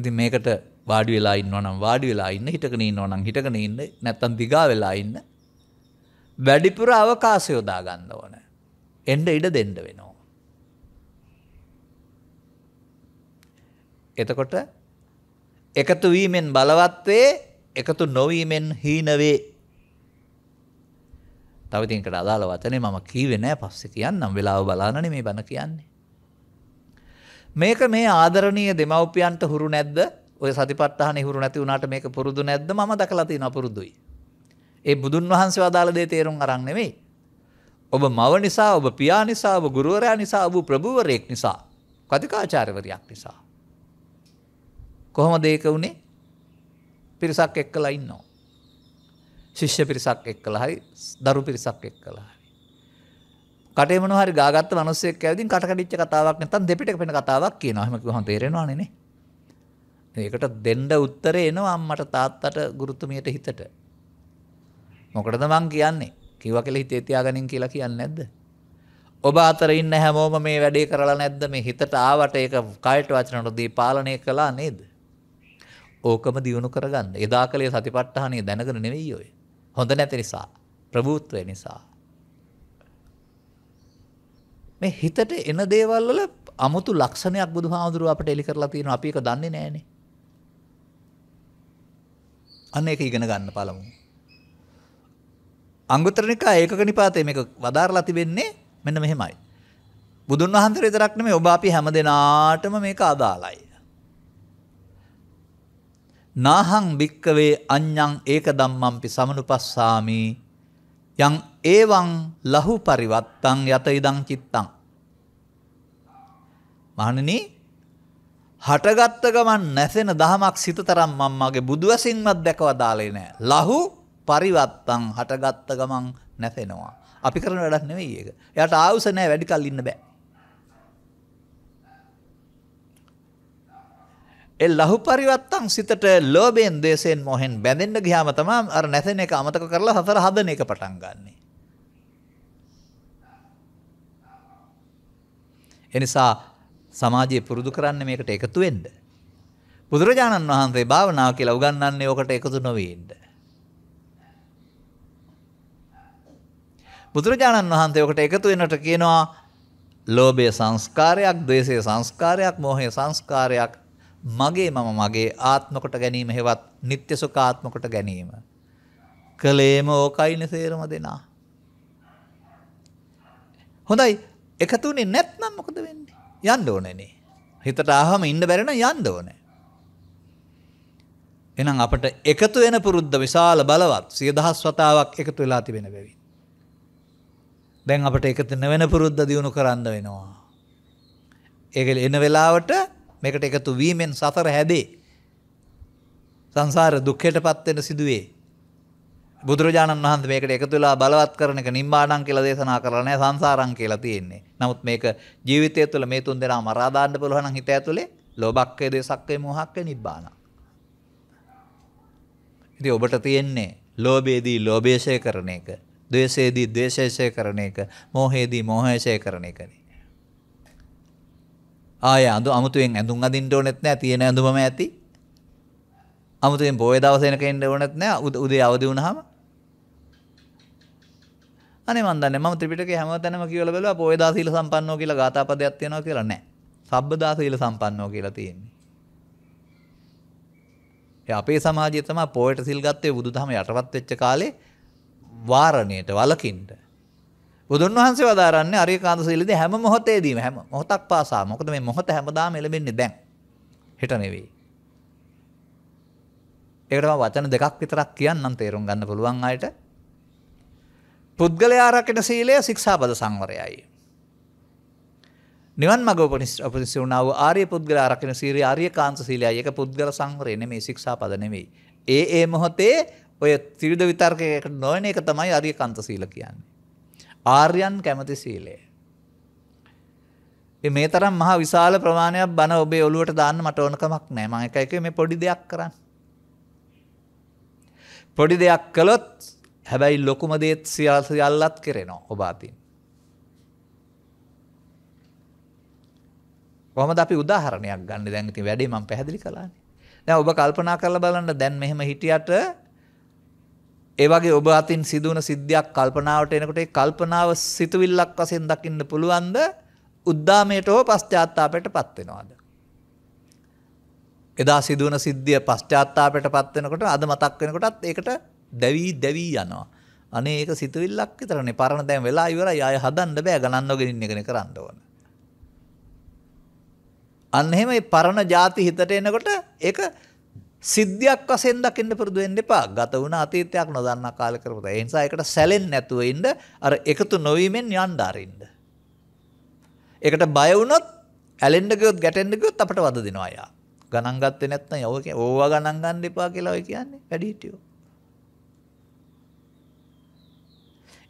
ඉතින් මේකට වාඩි වෙලා ඉන්නවා නම් වාඩි වෙලා ඉන්න හිටගෙන ඉන්නවා නම් හිටගෙන ඉන්න නැත්තම් දිගා වෙලා ඉන්න වැඩිපුර අවකාශය යොදා ගන්න ඕන. එන්න ඉඩ දෙන්න වෙනවා. එතකොට එකතු වීමෙන් බලවත් වේ එකතු නොවීමෙන් හීන වේ තව ඉතින් ඒකට අදාළ වචනේ මම කීවේ නෑ පස්සේ කියන්නම් වෙලාව බලානනේ මේ බණ කියන්නේ. මේක මේ ආදරණීය දෙමව්පියන්ට හුරු නැද්ද? ඔය සතිපට්ඨානෙ හුරු නැති වුණාට මේක පුරුදු නැද්ද? මම දැකලා තියෙන අපුරුදුයි. ඒ බුදුන් වහන්සේ වදාළ දේ තේරුම් අරන් නෙමෙයි. ඔබ මව නිසා, ඔබ පියා නිසා, ඔබ ගුරුවරයා නිසා, ඔබ ප්‍රභූවරයෙක් නිසා, කතිකාචාර්යවරයෙක් නිසා. කොහොමද ඒක උනේ? පිරිසක් එක්කලා ඉන්නවා. ශිෂ්‍ය පිරිසක් එක්කලා හරි දරු පිරිසක් එක්කලා හරි. කටේ මොනවා හරි ගාගත්ත මිනිස්සෙක් කැවිදින් කටකඩිච්ච කතාවක් නැත්තම් දෙපිටක පෙන කතාවක් කියනවා. එහෙම කිව්වම තේරෙනවනේ නේ. ඒකට දෙන්න උත්තරේ එනවා අම්මට තාත්තට ගුරුතුමියට හිතට. මොකටද මං කියන්නේ? කිව්වා කියලා හිතේ තියාගනින් කියලා කියන්නේ නැද්ද? ඔබ අතර ඉන්න හැමෝම මේ වැඩේ කරලා නැද්ද? මේ හිතට ආවට ඒක කයට වචනට දී පාලනය කළා නේද? ඕකම දිනු කරගන්න. එදා කලේ සතිපට්ඨානිය දැනගෙන නෙවෙයි ඔය. හොඳ නැති නිසා, ප්‍රභූත්වය නිසා. මේ හිතට එන දේවල් වල අමුතු ලක්ෂණයක් බුදුහාමුදුරුව අපට එලි කරලා තියෙනවා. අපි ඒක දන්නේ නැහනේ. අන්න ඒක ඉගෙන ගන්න පළමු. අංගුත්තර නිකාය ඒකක නිපාතේ මේක වදාරලා තිබෙන්නේ මෙන්න මෙහෙමයි. බුදුන් වහන්සේ විතරක් නෙමෙයි ඔබ අපි හැම දෙනාටම මේක අදාළයි. නාහං භික්කවේ අඤ්ඤං ඒක ධම්මම්පි සමනුපස්සාමි යං ඒවං ලහු පරිවත්තං යත ඉදං චිත්තං මහණෙනි හටගත්ත ගමන් නැසෙන දහමක් සිත තරම් මම මගේ බුදු ඇසින්වත් දැකව දාලේ නෑ ලහු පරිවත්තං හටගත්ත ගමන් නැසෙනවා අපි කරන වැඩක් නෙවෙයි ඒක එයාට ආයුෂ නෑ වැඩි කල් ඉන්න බෑ ඒ ලහු පරිවත්තන් සිතට ලෝභයෙන් දේශයෙන් මොහෙන් බැඳෙන්න ගියාම තමයි අර නැසෙන එක අමතක කරලා සතර හදන එක පටන් ගන්නෙ. එනිසා සමාජයේ පුරුදු කරන්න මේකට එකතු වෙන්න. බුදුරජාණන් වහන්සේ භාවනාව කියලා උගන්වන්නේ ඔකට එකතු නොවී ඉන්න. බුදුරජාණන් වහන්සේ ඔකට එකතු වෙනට කියනවා ලෝභය සංස්කාරයක්, ද්වේෂය සංස්කාරයක්, මෝහය සංස්කාරයක්, මගේ මම මගේ ආත්ම කොට ගැනීම හෙවත් නিত্য සුඛ ආත්ම කොට ගැනීම කලේම ඕකයිනේ සේරම දෙනා හොඳයි එකතු වෙන්නේ නැත්නම් මොකද වෙන්නේ යන්න ඕනේනේ හිතට ආවම ඉන්න බැරි නම් යන්න ඕනේ එහෙනම් අපිට එකතු වෙන පුරුද්ද විශාල බලවත් සිය දහස් වතාවක් එකතු වෙලා තිබෙන බැවින් දැන් අපිට එකතු නොවන පුරුද්ද දිනු කරන්න වෙනවා ඒක එන වෙලාවට මේකට එකතු වීමෙන් සසර හැදේ. සංසාර දුක්ඛයටපත් වෙන සිදුවේ. බුදුරජාණන් වහන්සේ මේකට එකතු වෙලා බලවත් කරන එක නිම්බාණං කියලා දේශනා කරලා නැහැ සංසාරං කියලා තියෙන්නේ. නමුත් මේක ජීවිතය තුළ මේ තුන් දෙනා මරා දාන්න පුළුවන් නම් හිත ඇතුලේ ලෝභක්කේ දේසක්කේ මෝහක්කේ නිබ්බාණ. ඉතින් ඔබට තියෙන්නේ ලෝභයේදී ලෝභේශය කරන එක, ද්වේෂයේදී ද්වේෂේශය කරන එක, මෝහයේදී මෝහේශය කරන එකනේ. ආය අඳු අමුතුවෙන් ඇඳුම් අඳින්න ඕනෙත් නෑ තියෙන ඇඳුමම ඇති. අමුතුවෙන් පොය දවසේනක එන්න ඕනෙත් නෑ උදේ අවදි වුණාම. අනේ මන් දන්නේ මම ත්‍රිපිටකේ හැමතැනම කියලා බලුවා පොය දා සීල සම්පන්නෝ කියලා ගාථාපදයක් තියෙනවා කියලා නෑ. සබ්බදා සීල සම්පන්නෝ කියලා තියෙන්නේ. ඒ අපේ සමාජය තමයි පොයට සිල් ගත්තේ බුදුදහම යටපත් වෙච්ච කාලේ වාරණයට වලකින්න. බුදුන් වහන්සේ වදාරන්නේ අරියකාන්ත සීලදී හැම මොහොතේදීම හැම මොහොතක් පාසා. මොකද මේ මොහොත හැමදාම එළඹෙන්නේ දැන්. හෙට නෙවෙයි. ඒකට මම වචන දෙකක් විතරක් කියන්නම් තේරුම් ගන්න පුළුවන් අයට. පුද්ගලයා රකින සීලය ශික්ෂාපද සංවරයයි. නිවන් මඟ උපනිෂ්ඨ වුණා වූ ආර්ය පුද්ගලයා රකින සීලය ආර්යකාන්ත සීලයයි. ඒක පුද්ගල සංවරය නෙමෙයි ශික්ෂාපද නෙමෙයි. ඒ ඒ මොහොතේ ඔය ත්‍රිවිධ විතර්කයකට නොවන එක තමයි ආර්යකාන්ත සීල කියන්නේ. ආර්යයන් කැමති සීලය. මේ තරම් මහා විශාල ප්‍රමාණයක් බණ ඔබේ ඔළුවට දාන්න මට ඕන කමක් නැහැ. මම එක එක මේ පොඩි දෙයක් කරන්න. පොඩි දෙයක් කළොත් හැබැයි ලොකුම දේත් සියල්ලත් කෙරෙනවා ඔබ අතින්. කොහමද අපි උදාහරණයක් ගන්න දැන් ඉතින් වැඩේ මම පැහැදිලි කළානේ. දැන් ඔබ කල්පනා කරලා බලන්න දැන් මෙහෙම හිටියට ඒවගේ ඔබ අතින් සිදුවන සිද්ධියක් කල්පනාවට එනකොට ඒ කල්පනාව සිතුවිල්ලක් වශයෙන් දකින්න පුළුවන්ද? උද්දාමයට හෝ පශ්චාත්තාපයට පත් වෙනවද? එදා සිදුවන සිද්ධිය පශ්චාත්තාපයට පත් වෙනකොට අද මතක් වෙනකොටත් ඒකට දැවි දැවි යනවා. අනේ ඒක සිතුවිල්ලක් විතරනේ. පරණ දැන් වෙලා ඉවරයි. ආය හදන්න බෑ. ගණන් නොගෙනින් එකනේ කරන්න ඕන. අන්න එහෙම මේ පරණ ಜಾති හිතට එනකොට ඒක සිද්ධියක් වශයෙන් දකින්න පුරුදු වෙන්න එපා. ගත වුණ අතීතයක් නොදන්නා කාලේ කරපු දේ. ඒ නිසා ඒකට සැලෙන්නේ නැතුව ඉන්න අර එකතු නොවීමෙන් යන්න ආරින්න. ඒකට බය වුණොත් ඇලෙන්න ගියොත් ගැටෙන්න ගියොත් අපට වද දෙනවා යා. ගණන් ගත්තේ නැත්නම් ඔය ඕවා ගණන් ගන්න එපා කියලා ඔය කියන්නේ වැඩි හිටියෝ.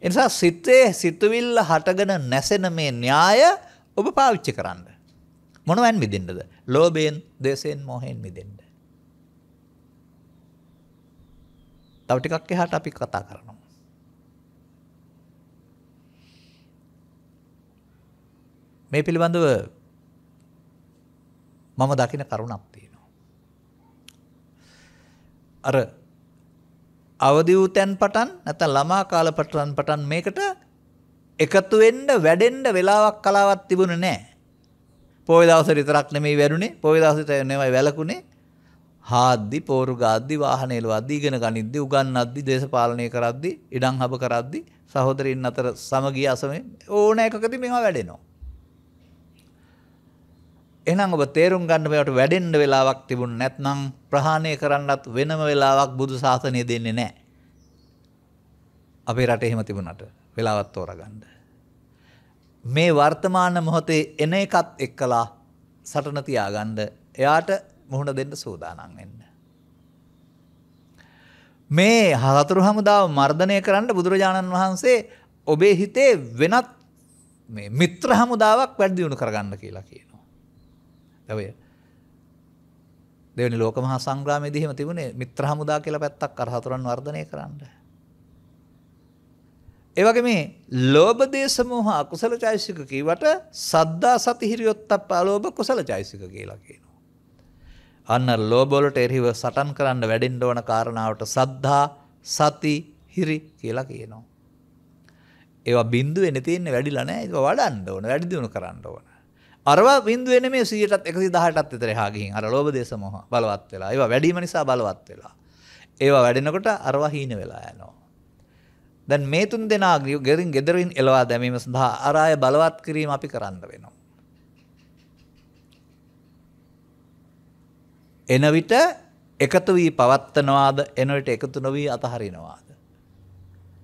එනිසා සිතේ සිතුවිල්ල හටගෙන නැසෙන මේ න්‍යාය ඔබ පාවිච්චි කරන්න. මොනවෙන් මිදෙන්නද? ලෝභයෙන්, දේශයෙන්, මෝහයෙන් මිදෙන්න. තව ටිකක් එහාට අපි කතා කරනවා. මේ පිළිබඳව මම දකින කරුණක් තියෙනවා. අර අවදි වූ තැන් පටන් නැත්නම් ළමා කාල පටන් පටන් මේකට එකතු වෙන්න වැඩෙන්න වෙලාවක් කලාවක් තිබුණේ නැහැ. පොය දවසේ විතරක් නෙමෙයි වැඩුණේ, පොය දවසේ නෙමෙයි වැලකුණේ, හාද්දි පෝරුගාද්දි වාහනේලවද්දි ඉගෙන ගනිද්දි උගන්වද්දි දේශපාලනය කරද්දි ඉඩම් හබ කරද්දි සහෝදරින් අතර සමගිය අසමේ ඕන එකකදී මේවා වැඩෙනවා. එහෙනම් ඔබ තේරුම් ගන්න මේවට වැඩෙන්න වෙලාවක් තිබුණ නැත්නම් ප්‍රහාණය කරන්නත් වෙනම වෙලාවක් බුදු සාසනය දෙන්නේ නැහැ. අපේ රටේ එහෙම තිබුණාට වෙලාවක් තෝරගන්න. මේ වර්තමාන මොහොතේ එන එකත් එක්කලා සටන තියාගන්න එයාට මුහුණ දෙන්න සූදානන් වෙන්න. මේ හතුරු හමුදාව මර්ධනය කරන්න බුදුරජාණන් වහන්සේ ඔබේ හිතේ වෙනත් මිත්‍ර හමුදාවක් වැඩදිියුණු කරගන්න කියලා කියනවා. දැවය දෙවනි ලෝක මහා සංග්‍රාමය දිහම තිබුණේ මිත්‍ර හමුදා කියලා පැත්තක් අරහතුරන් වර්ධනය කරන්න. ඒවගේ මේ ලෝබදේ සමූහ අකුසල චෛසික කීවට සද්දා සතිහිරියොත් අප අලෝභ කුසල චෛසික කියලා කියන. අන්න ලෝබෝලට එරහිව සටන් කරන්න වැඩෙන්ඩ ඕන කාරණාවට සද්ධා සති හිරි කියලා කියනවා. ඒවා බින්දුව එන තියන්නේ වැඩිලනෑ ඒ වඩන්න ඕන වැඩිදිුණු කරන්න ඕන. අරවා බින්දුවෙන මේ සියටත් එකසි දහටත් එතර හාගින් අර ලෝබදේශමහ බලවත් වෙලා ඒවා වැඩීම නිසා බලවත් වෙලා. ඒවා වැඩෙනකොට අරවා හීන වෙලා යනවා. දැන් මේ තුන් දෙනා ගියු ගෙරින් ගෙදරින් එලවා දැමීම සඳහා අරාය බලවත් කිරීම අපි කරන්න වෙනවා. එන විට එකතු වී පවත්තනවාද එනට එකතු නොවී අතහරිනවාද.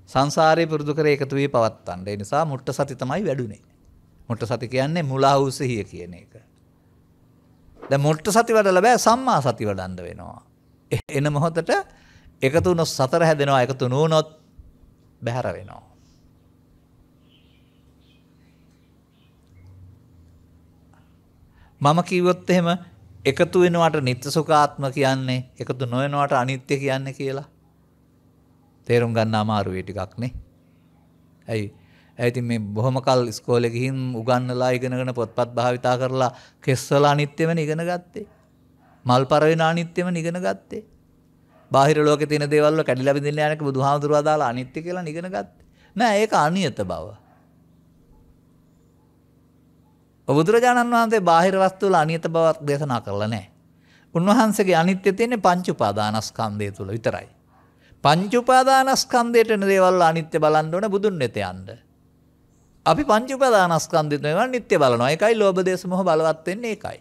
සංසාරය පුරුදු කර එකතු වී පවත්තන්ට නිසා මුට්ට සති තමයි වැඩුණේ. මුට සති කියන්නේ මුලාවුසහිය කියන එක. ද මුට්ට සති වඩල බෑ සම්මා සති වඩන්ඩ වෙනවා. එන මොහොතට එකතු නො සතර හැදෙනවා එකතු නූනොත් බැහැර වෙනවා. මම කිව්වොත් එහෙම එකතු වෙනවට නිත්‍ය සුඛාත්ම කියන්නේ එකතු නොවෙනවට අනිත්‍ය කියන්නේ කියලා. තේරුම් ගන්න අමාරු ඒ ටිකක් නේ. ඇයි? ඒ ඉතින් මේ බොහොම කල් ඉස්කෝලේ ගිහින් උගන්නලා ඉගෙනගෙන පොත්පත් භාවිතා කරලා කෙස්සල අනිත්‍යම ඉගෙන ගත්තේ. මල් පර වෙන අනිත්‍යම ඉගෙන ගත්තේ. බාහිර ලෝකේ තියෙන දේවල් වල කැඩිලා බිඳින්න යනක බුදුහාමුදුරුවෝ දාලා අනිත්‍ය කියලා ඉගෙන ගත්තේ. නෑ ඒක අනියත බව. බුදුරජාණන් වහන්සේ බාහිර වස්තු වල අනියත බවක් දේශනා කරලා නැහැ. උන්වහන්සේගේ අනිත්‍ය තියෙන්නේ පංච උපාදානස්කන්ධය තුල විතරයි. පංච උපාදානස්කන්ධයට එන දේවල් වල අනිත්‍ය බලන්න ඕන බුදුන් වෙත යන්න. අපි පංච උපාදානස්කන්ධය තුල ඒවා නිට්ටය බලනවා. ඒකයි ලෝභ දේශ මොහ බලවත් වෙන්නේ ඒකයි.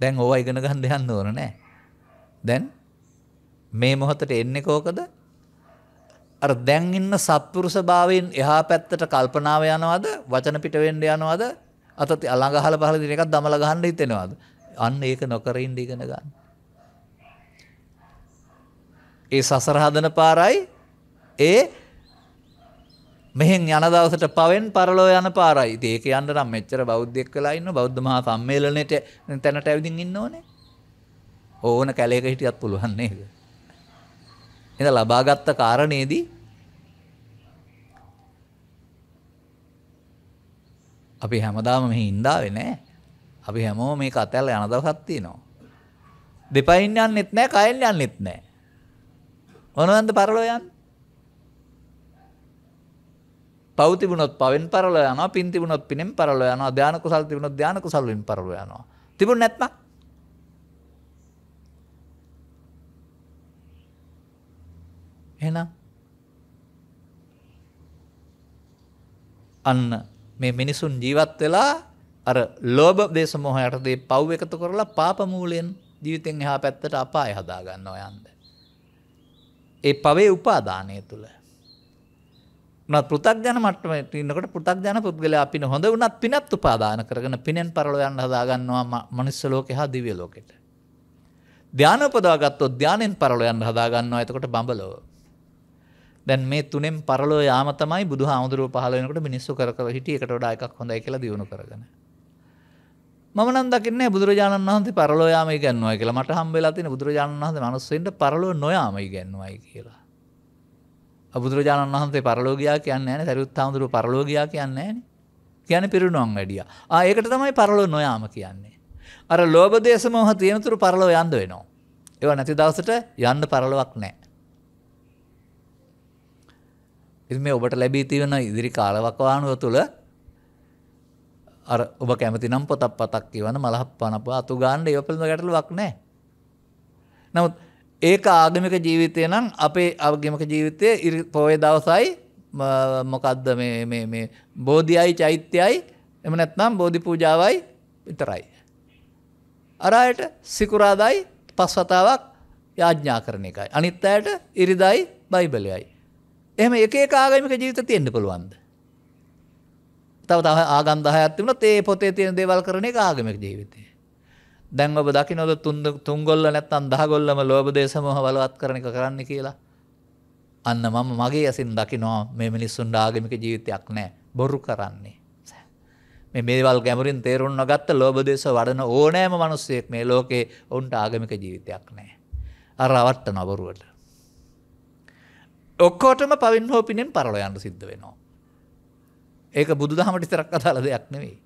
දැන් ඕවා ඉගෙන ගන්න යන්න ඕන නෑ. දැන් මේ මොහොතට එන්නේ කෝකද? අර දැන් ඉන්න සත්පුරුෂ භාවයෙන් එහා පැත්තට කල්පනාව යනවද වචන පිට වෙන්න යනවද අතත් අලඟ අහලා පහල දින එකක් දමලා ගහන්න හිතෙනවද අන්න ඒක නොකර ඉඳ ඉගෙන ගන්න. ඒ සසර හදන පාරයි ඒ මෙහෙන් යන දවසට පවෙන් පරලෝ යන පාරයි. ඉතින් ඒක යන්න නම් මෙච්චර බෞද්ධයෙක් වෙලා ඉන්න බෞද්ධ මහා සම්මේලනයේ තැනට ඇවිදින් ඉන්න ඕනේ. ඕන කැලේක හිටියත් පුළුවන් නේද? එඳ ලබාගත්ත කාරණේදී අපි හැමදාම මෙහි ඉඳාවේ නෑ. අපි හැමෝම මේක අතහැරලා යන දවසක් තියෙනවා. දෙපයින් යන්නෙත් නෑ, කයෙන් යන්නෙත් නෑ. මොනවන්ද පරලෝ යන්නේ? පව් තිබුණොත් පවෙන් පරලෝ යනවා, පින් තිබුණොත් පිනෙන් පරලෝ යනවා, ධාන කුසල් තිබුණොත් ධාන කුසල් වලින් පරලෝ යනවා. තිබුණ නැත්නම් එහෙනම් අන්න මේ මිනිසුන් ජීවත් වෙලා අර ලෝභ දේශ මොහ යටතේ පව් එකතු කරලා පාප මූලයෙන් ජීවිතෙන් එහා පැත්තට අපාය හදා ගන්නවා යන්න. ඒ පවේ උපාදානය තුල. උනත් පෘථග්ජන මට්ටමට ඉන්නකොට පෘථග්ජන පුද්ගලයා අපින හොඳ උනත් පිනත් උපාදාන කරගෙන පිනෙන් පරලෝ යන්න හදා ගන්නවා මනුස්ස ලෝකෙ හා දිව්‍ය ලෝකෙට. ධානය උපදවා ගත්තොත් ධානයෙන් පරලෝ යන්න හදා ගන්නවා එතකොට බඹලෝ. දැන් මේ තුනෙන් පරලෝ යාම තමයි බුදු හාමුදුරුව පහල වෙනකට මිනිස්සු කර හිටිය එකට වඩා එකක් හොඳයි කියලා දියුණු කරගන. මම නම් දකින්නේ බුදුරජාණන් වහන්සේ පරලෝ යාම ඉගන්වයි කියලා මට හම්බෙලා තියෙන බුදුරජාණන් වහන්සේ මිනිස්සුන්ට පරලෝ නොයාම ඉගන්වයි කියලා. බුදුරජාණන් වහන්සේ පරලෝ ගියා කියන්නේ නැහැ සරියුත් හාමුදුරුව පරලෝ ගියා කියන්නේ නැහැ. කියන්නේ පිරිනුවන් වැඩිය. ආ ඒකට තමයි පරලෝ නොයාම කියන්නේ. අර ලෝභ දේශ මොහ තියෙනතුරු පරලෝ යන්න වෙනවා. ඒවා නැති දවසට යන්න පරලොවක් නැහැ. ඉතින් මේ ඔබට ලැබී තියෙන ඉදිරි කාලවකවානුව තුළ අර ඔබ කැමති නම් පොතක් පතක් කියවන මලහක් පනපුව අතු ගන්න ඒව පිළිබඳ ගැටලුවක් නැහැ. නමුත් ඒක ආගමික ජීවිතය නම් අපේ ආගමික ජීවිතයේ පොයේ දවසයි මොකද්ද මේ මේ මේ බෝධියයි චෛත්‍යයයි එහෙම නැත්නම් බෝධි පූජාවයි විතරයි. අර අයට සිකුරාදායි පස්වතාවක් යාඥා කරන එකයි. අනිත් අයට ඉරිදායි බයිබලයයි. එහම එක ආගමික ජීවිත තියෙන්න්න පුළුවන්ද. තව තම ආගම් දහයත්තිවන තේ පොතේ තියෙන දේවල් කරන එක ආගමික ජීවිතය. දැන් ඔබ දකිනොද තුන්ද තුන්ගොල්ල නැත්තන් දහගොල්ලම ලෝබදේශමහ වලවත් කරන එක කරන්න කියලා. අන්න මම මගේ ඇසින් දකිනවා මේ මිනිස්සුන් ආගමික ජීවිතයක් නෑ බොරු කරන්නේ. මේවල් ගැමරින් තේරුන්න ගත්ත ලෝබදේශ වඩන ඕනෑම මනුස්සයෙක් මේ ලෝකේ ඔවුන්ට ආගමික ජීවිතයක් නෑ. අර අවට්ට නොබරුවට. ඔක්කෝටම පවින් හෝපිනෙන් පරලො යන්න සිද්ධ වෙනවා. ඒක බුදු දහමට තරක් අදාල දෙයක් නෙවෙයි.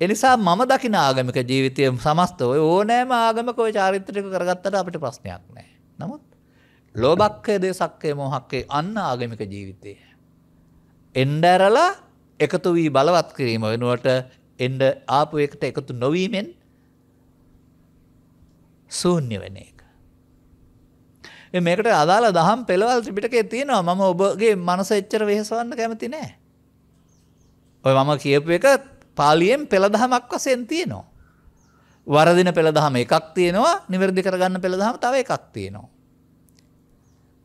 එනිසා මම දකින ආගමික ජීවිතය සමස්ත ඔය ඕනෑම ආගමකෝ චාරිත්‍රක කරගත්තට අපිට ප්‍රශ්නයක් නෑ. නමුත් ලෝබක්කය දෙසක්කය මොහක්කේ අන්න ආගමික ජීවිතය. එන්ඩඇරලා එකතු වී බලවත් කිරීම වෙනුවට එන්ඩ ආපු එකට එකතු නොවීමෙන් සූන්‍ය වෙන එක. මේකට අදාළ දහම් පෙළවල් ත්‍රිපිටකයේ තියෙනවා මම ඔබගේ මනස එච්චර වෙහෙසවන්න කැමති නෑ. ඔය මම කියපු එක පාලියෙන් පෙළ දහමක් වශයෙන් තියෙනවා. වරදින පෙළ දහම එකක් තියෙනවා නිවැරදි කරගන්න පෙළ දහම තව එකක් තියෙනවා.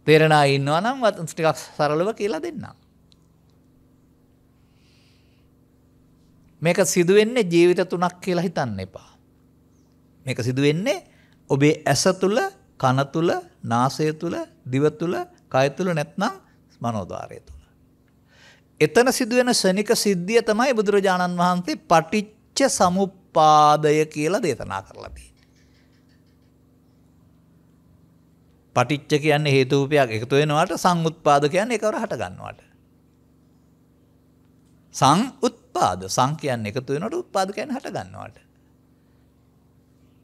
තේරෙනා ඉන්නවා නම් ටිකක් සරලව කියලා දෙන්නම්. මේක සිදුවෙන්නේ ජීවිත තුනක් කියලා හිතන්න එපා. මේක සිදුවෙන්නේ ඔබේ ඇස තුල කන තුල නාසය තුළ දිව තුළ කය තුළ නැත්නම් මනෝද්වාරය තුළ. එතන සිදුවෙන ශනික සිද්ධිය තමයි බුදුරජාණන් වහන්සේ පටිච්ච සමුප්පාදය කියලා දේශනා කරලා තියෙන්නේ. පටිච්ච කියන්නේ හේතුූපයක් එකතු වෙනවට සංඋත්පාද කියන්නේ එකවර හට ගන්නවට. සංඋත්පාද සං කියන්නේ එකතු වෙනකොට උත්පාද කියන්නේ හට ගන්නවට.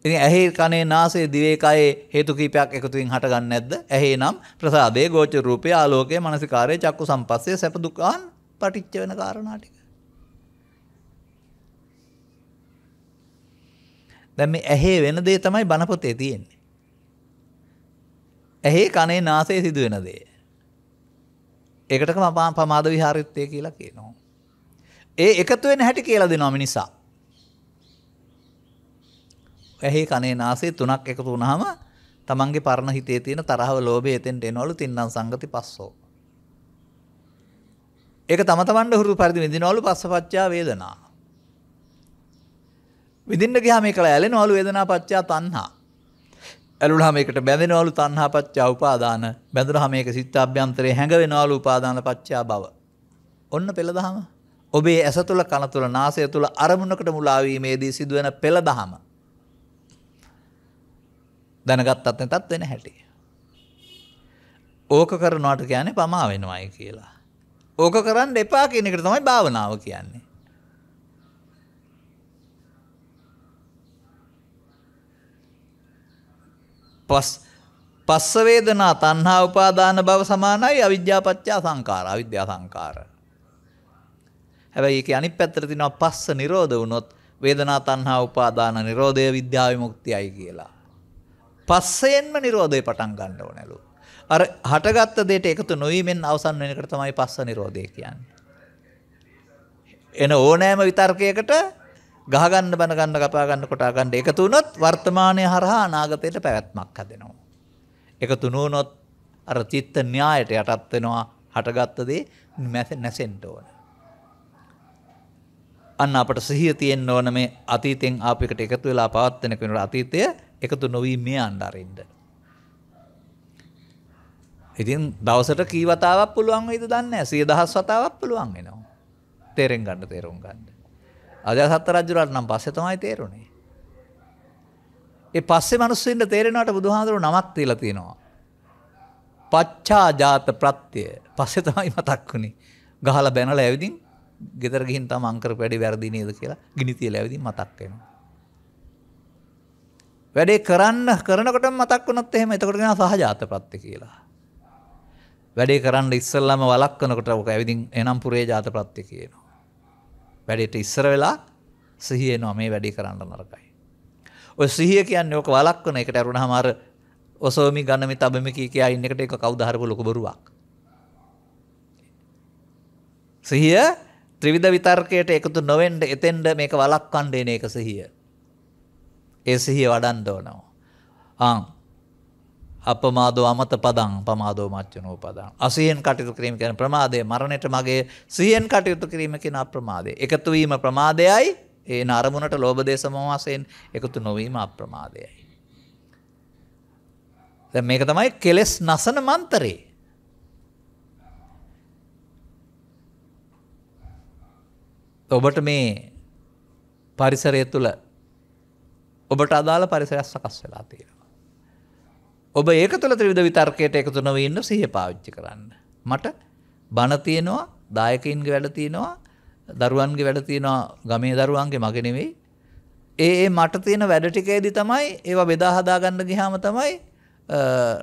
ඉතින් ඇහි කනේ නාසයේ දිවේ කයේ හේතු කීපයක් එකතුවෙන් හටගන්නේ නැද්ද? ඇහි නම් ප්‍රසාදේ ගෝචර රූපේ ආලෝකයේ මානසිකාරයේ චක්කු සම්පස්සේ සැප දුකාන් පටිච්ච වෙන කාරණා ටික. දැන් මේ ඇහි වෙන දේ තමයි බණපොතේ තියෙන්නේ. ඇහි කනේ නාසයේ සිදු වෙන දේ. ඒකට ප්‍රමාද විහාරිත්වය කියලා කියනවා. ඒ එකතු වෙන හැටි කියලා දෙනවා මිනිසා. ඇහි කනේ නාසය තුනක් එකතු වුණාම තමන්ගේ පරණ හිතේ තියෙන තරහව ලෝභය එතෙන්ට එනවලු තින්නම් සංගති පස්සෝ. ඒක තම තමන්ට හුරු පරිදි විඳිනවලු පස්සපච්චා වේදනා. විඳින්න ගියාම ඒකලා ඇලෙනවලු වේදනා පච්චා තණ්හා. ඇලුනහම ඒකට බැඳෙනවලු තණ්හා පච්චා උපාදාන. බැඳුනහම ඒක සිත් අභ්‍යන්තරේ හැඟ වෙනවලු උපාදාන පච්චා භව. ඔන්න පෙළ දහම. ඔබේ ඇස තුළ කන තුළ නාසය තුළ අරමුණකට මුලා වීමේදී සිදුවෙන පෙළ දහම. දැනගත්තත් නැතත් වෙන හැටි. ඕක කරනවාට කියන්නේ පමා වෙනවයි කියලා. ඕක කරන්න එපා කියන එකට තමයි භාවනාව කියන්නේ. පස් පස්ස වේදනා තණ්හා උපාදාන භව සමානයි අවිජ්ජාපච්ච සංඛාර අවිද්‍යා සංඛාර. හැබැයි ඒකේ අනිත් පැත්තට තියෙනවා පස්ස නිරෝධ වුණොත් වේදනා තණ්හා උපාදාන නිරෝධය විද්‍යා විමුක්තියයි කියලා. පස්සයෙන්ම නිරෝධය පටන් ගන්න ඕනලු. අර හටගත්ත දෙයට එකතු නොවීමෙන් අවසන් වෙන එකට තමයි පස්ස නිරෝධය කියන්නේ. එන ඕනෑම විතර්කයකට ගහ ගන්න බන ගන්න කපා ගන්න කොටා ගන්න එකතු වුණොත් වර්තමානයේ හරහා අනාගතයට පැවැත්මක් හදෙනවා. එකතු නොවුනොත් අර චිත්ත න්‍යායට යටත් වෙනවා හටගත්ත දේ නැසෙන්න ඕන. අන්න අපට සිහිය තියෙන්න ඕන මේ අතීතෙන් ආපෙකට එකතු වෙලා පවත්වන කෙනෙකුට අතීතය එකතු නොවී මේ අන්ඩරෙන්ඩ. ඉතින් දවසට කීවතාවක් පුළුවන් ඉද දන්න සිය දහස් වතාවක් පුළුවන් එනවා. තේරෙන් ගන්න තේරුම් ගන්න. අජසත්ත රජුරට නම් පස්සෙ තමයි තේරුණේ. ඒ පස්සේ මනුස්සෙන්ට තේරෙනට බුදුහාඳුරු නමක් තිීලා තියෙනවා. පච්චා ජාත ප්‍රත්‍යය පස්සෙ තමයි මතක් වුණේ ගහල බැනල ඇවිදින් ගෙතර ගිහින් තම අංකර පැඩි වැරදි නේද කියලා ගිනිතිය ලැවිදි මතක්වෙනවා. වැඩේ කරන්න කරනකොට මතක් වුණොත් එහෙම එතකොට කියනවා සහජාත ප්‍රත්‍ය කියලා. වැඩේ කරන්න ඉස්සෙල්ලාම වළක්වනකොට ඔක ඇවිදින් එනම් පුරේ ජාත ප්‍රත්‍ය කියනවා. වැඩේට ඉස්සර වෙලා සිහිය එනවා මේ වැඩේ කරන්න නරකයි. ඔය සිහිය කියන්නේ ඔක වළක්වන එකට අරුණාම අර ඔසෝමි ගණමි තබමි කී කියා ඉන්න එකට ඒක කවුද හරපු ලොකු බොරුවක්. සිහිය ත්‍රිවිධ විතර්කයට එකතු නොවෙන්න එතෙන්ද මේක වළක්වන්න එන එක සිහිය. ඒ සිහිය වඩන්න ඕනවා. ආ අපමාදෝ අමත පදං පමාදෝ මච්චනෝ පදං. අසියෙන් කටයුතු කිරීම කියන ප්‍රමාදය මරණයට මගේ සියෙන් කටයුතු කිරීම කියන අප්‍රමාදය. එකතු වීම ප්‍රමාදයයි ඒ නරමුණට ලෝභ දේශ මොහ වශයෙන් එකතු නොවීම අප්‍රමාදයයි. දැන් මේක තමයි කෙලෙස් නසන මන්තරේ. ඔබට මේ පරිසරය තුළ ඔබට අදාළ පරිසරයක් සකස් වෙලා තියෙනවා. ඔබ ඒක තුළ ත්‍රවිධ විතර්කයට එකතු නොව ඉන්න සහ පාවිච්චි කරන්න. මට බණතියනවා දායකයින්ගේ වැඩතියනවා දරුවන්ගේ වැඩතියනවා ගමේ දරුවන්ගේ මගෙනෙවෙයි. ඒ මට තියෙන වැඩටිකේදි තමයි ඒවා බෙදාහදාගන්න ගිහාම තමයි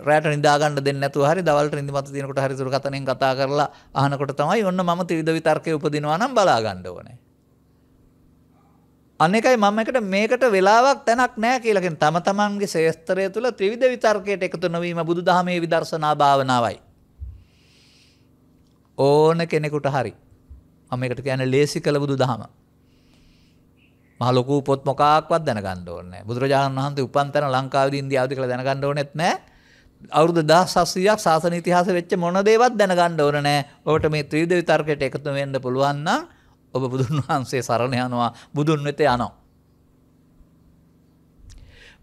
රෑට නිදාගන්න දෙන්නතු හරි දවල්ට නිදිමත තිනකොට හරිතුර කතනෙන් කතා කරලා අහනකොට තමයි ඔන්න ම ත්‍රවිධ විතර්කය උපදිනවා නම් බලාගණ්ඩ ඕනේ. අනේකයි මම එකට මේකට වෙලාවක් තැනක් නැහැ කියලා කියන තම තමන්ගේ ශේස්ත්‍රය තුළ ත්‍රිවිධ විතර්කයට එකතු නොවීම බුදුදහමේ විදර්ශනා භාවනාවයි. ඕන කෙනෙකුට හරි. මම එකට කියන්නේ ලේසි කළ බුදුදහම. මහ ලොකු පොත් මොකක්වත් දැනගන්න ඕනේ නැහැ. බුදුරජාණන් වහන්සේ උපන් තැන ලංකාවේදී ඉන්දියාවේදී කියලා දැනගන්න ඕනෙත් නැහැ. අවුරුදු 1700ක් සාසන ඉතිහාසෙ වෙච්ච මොන දේවත් දැනගන්න ඕන නැහැ. ඔබට මේ ත්‍රිවිධ විතර්කයට එකතු වෙන්න පුළුවන් නම් ඔබ බුදුන් වහන්සේ සරණ යනවා බුදුන් වෙත යනවා.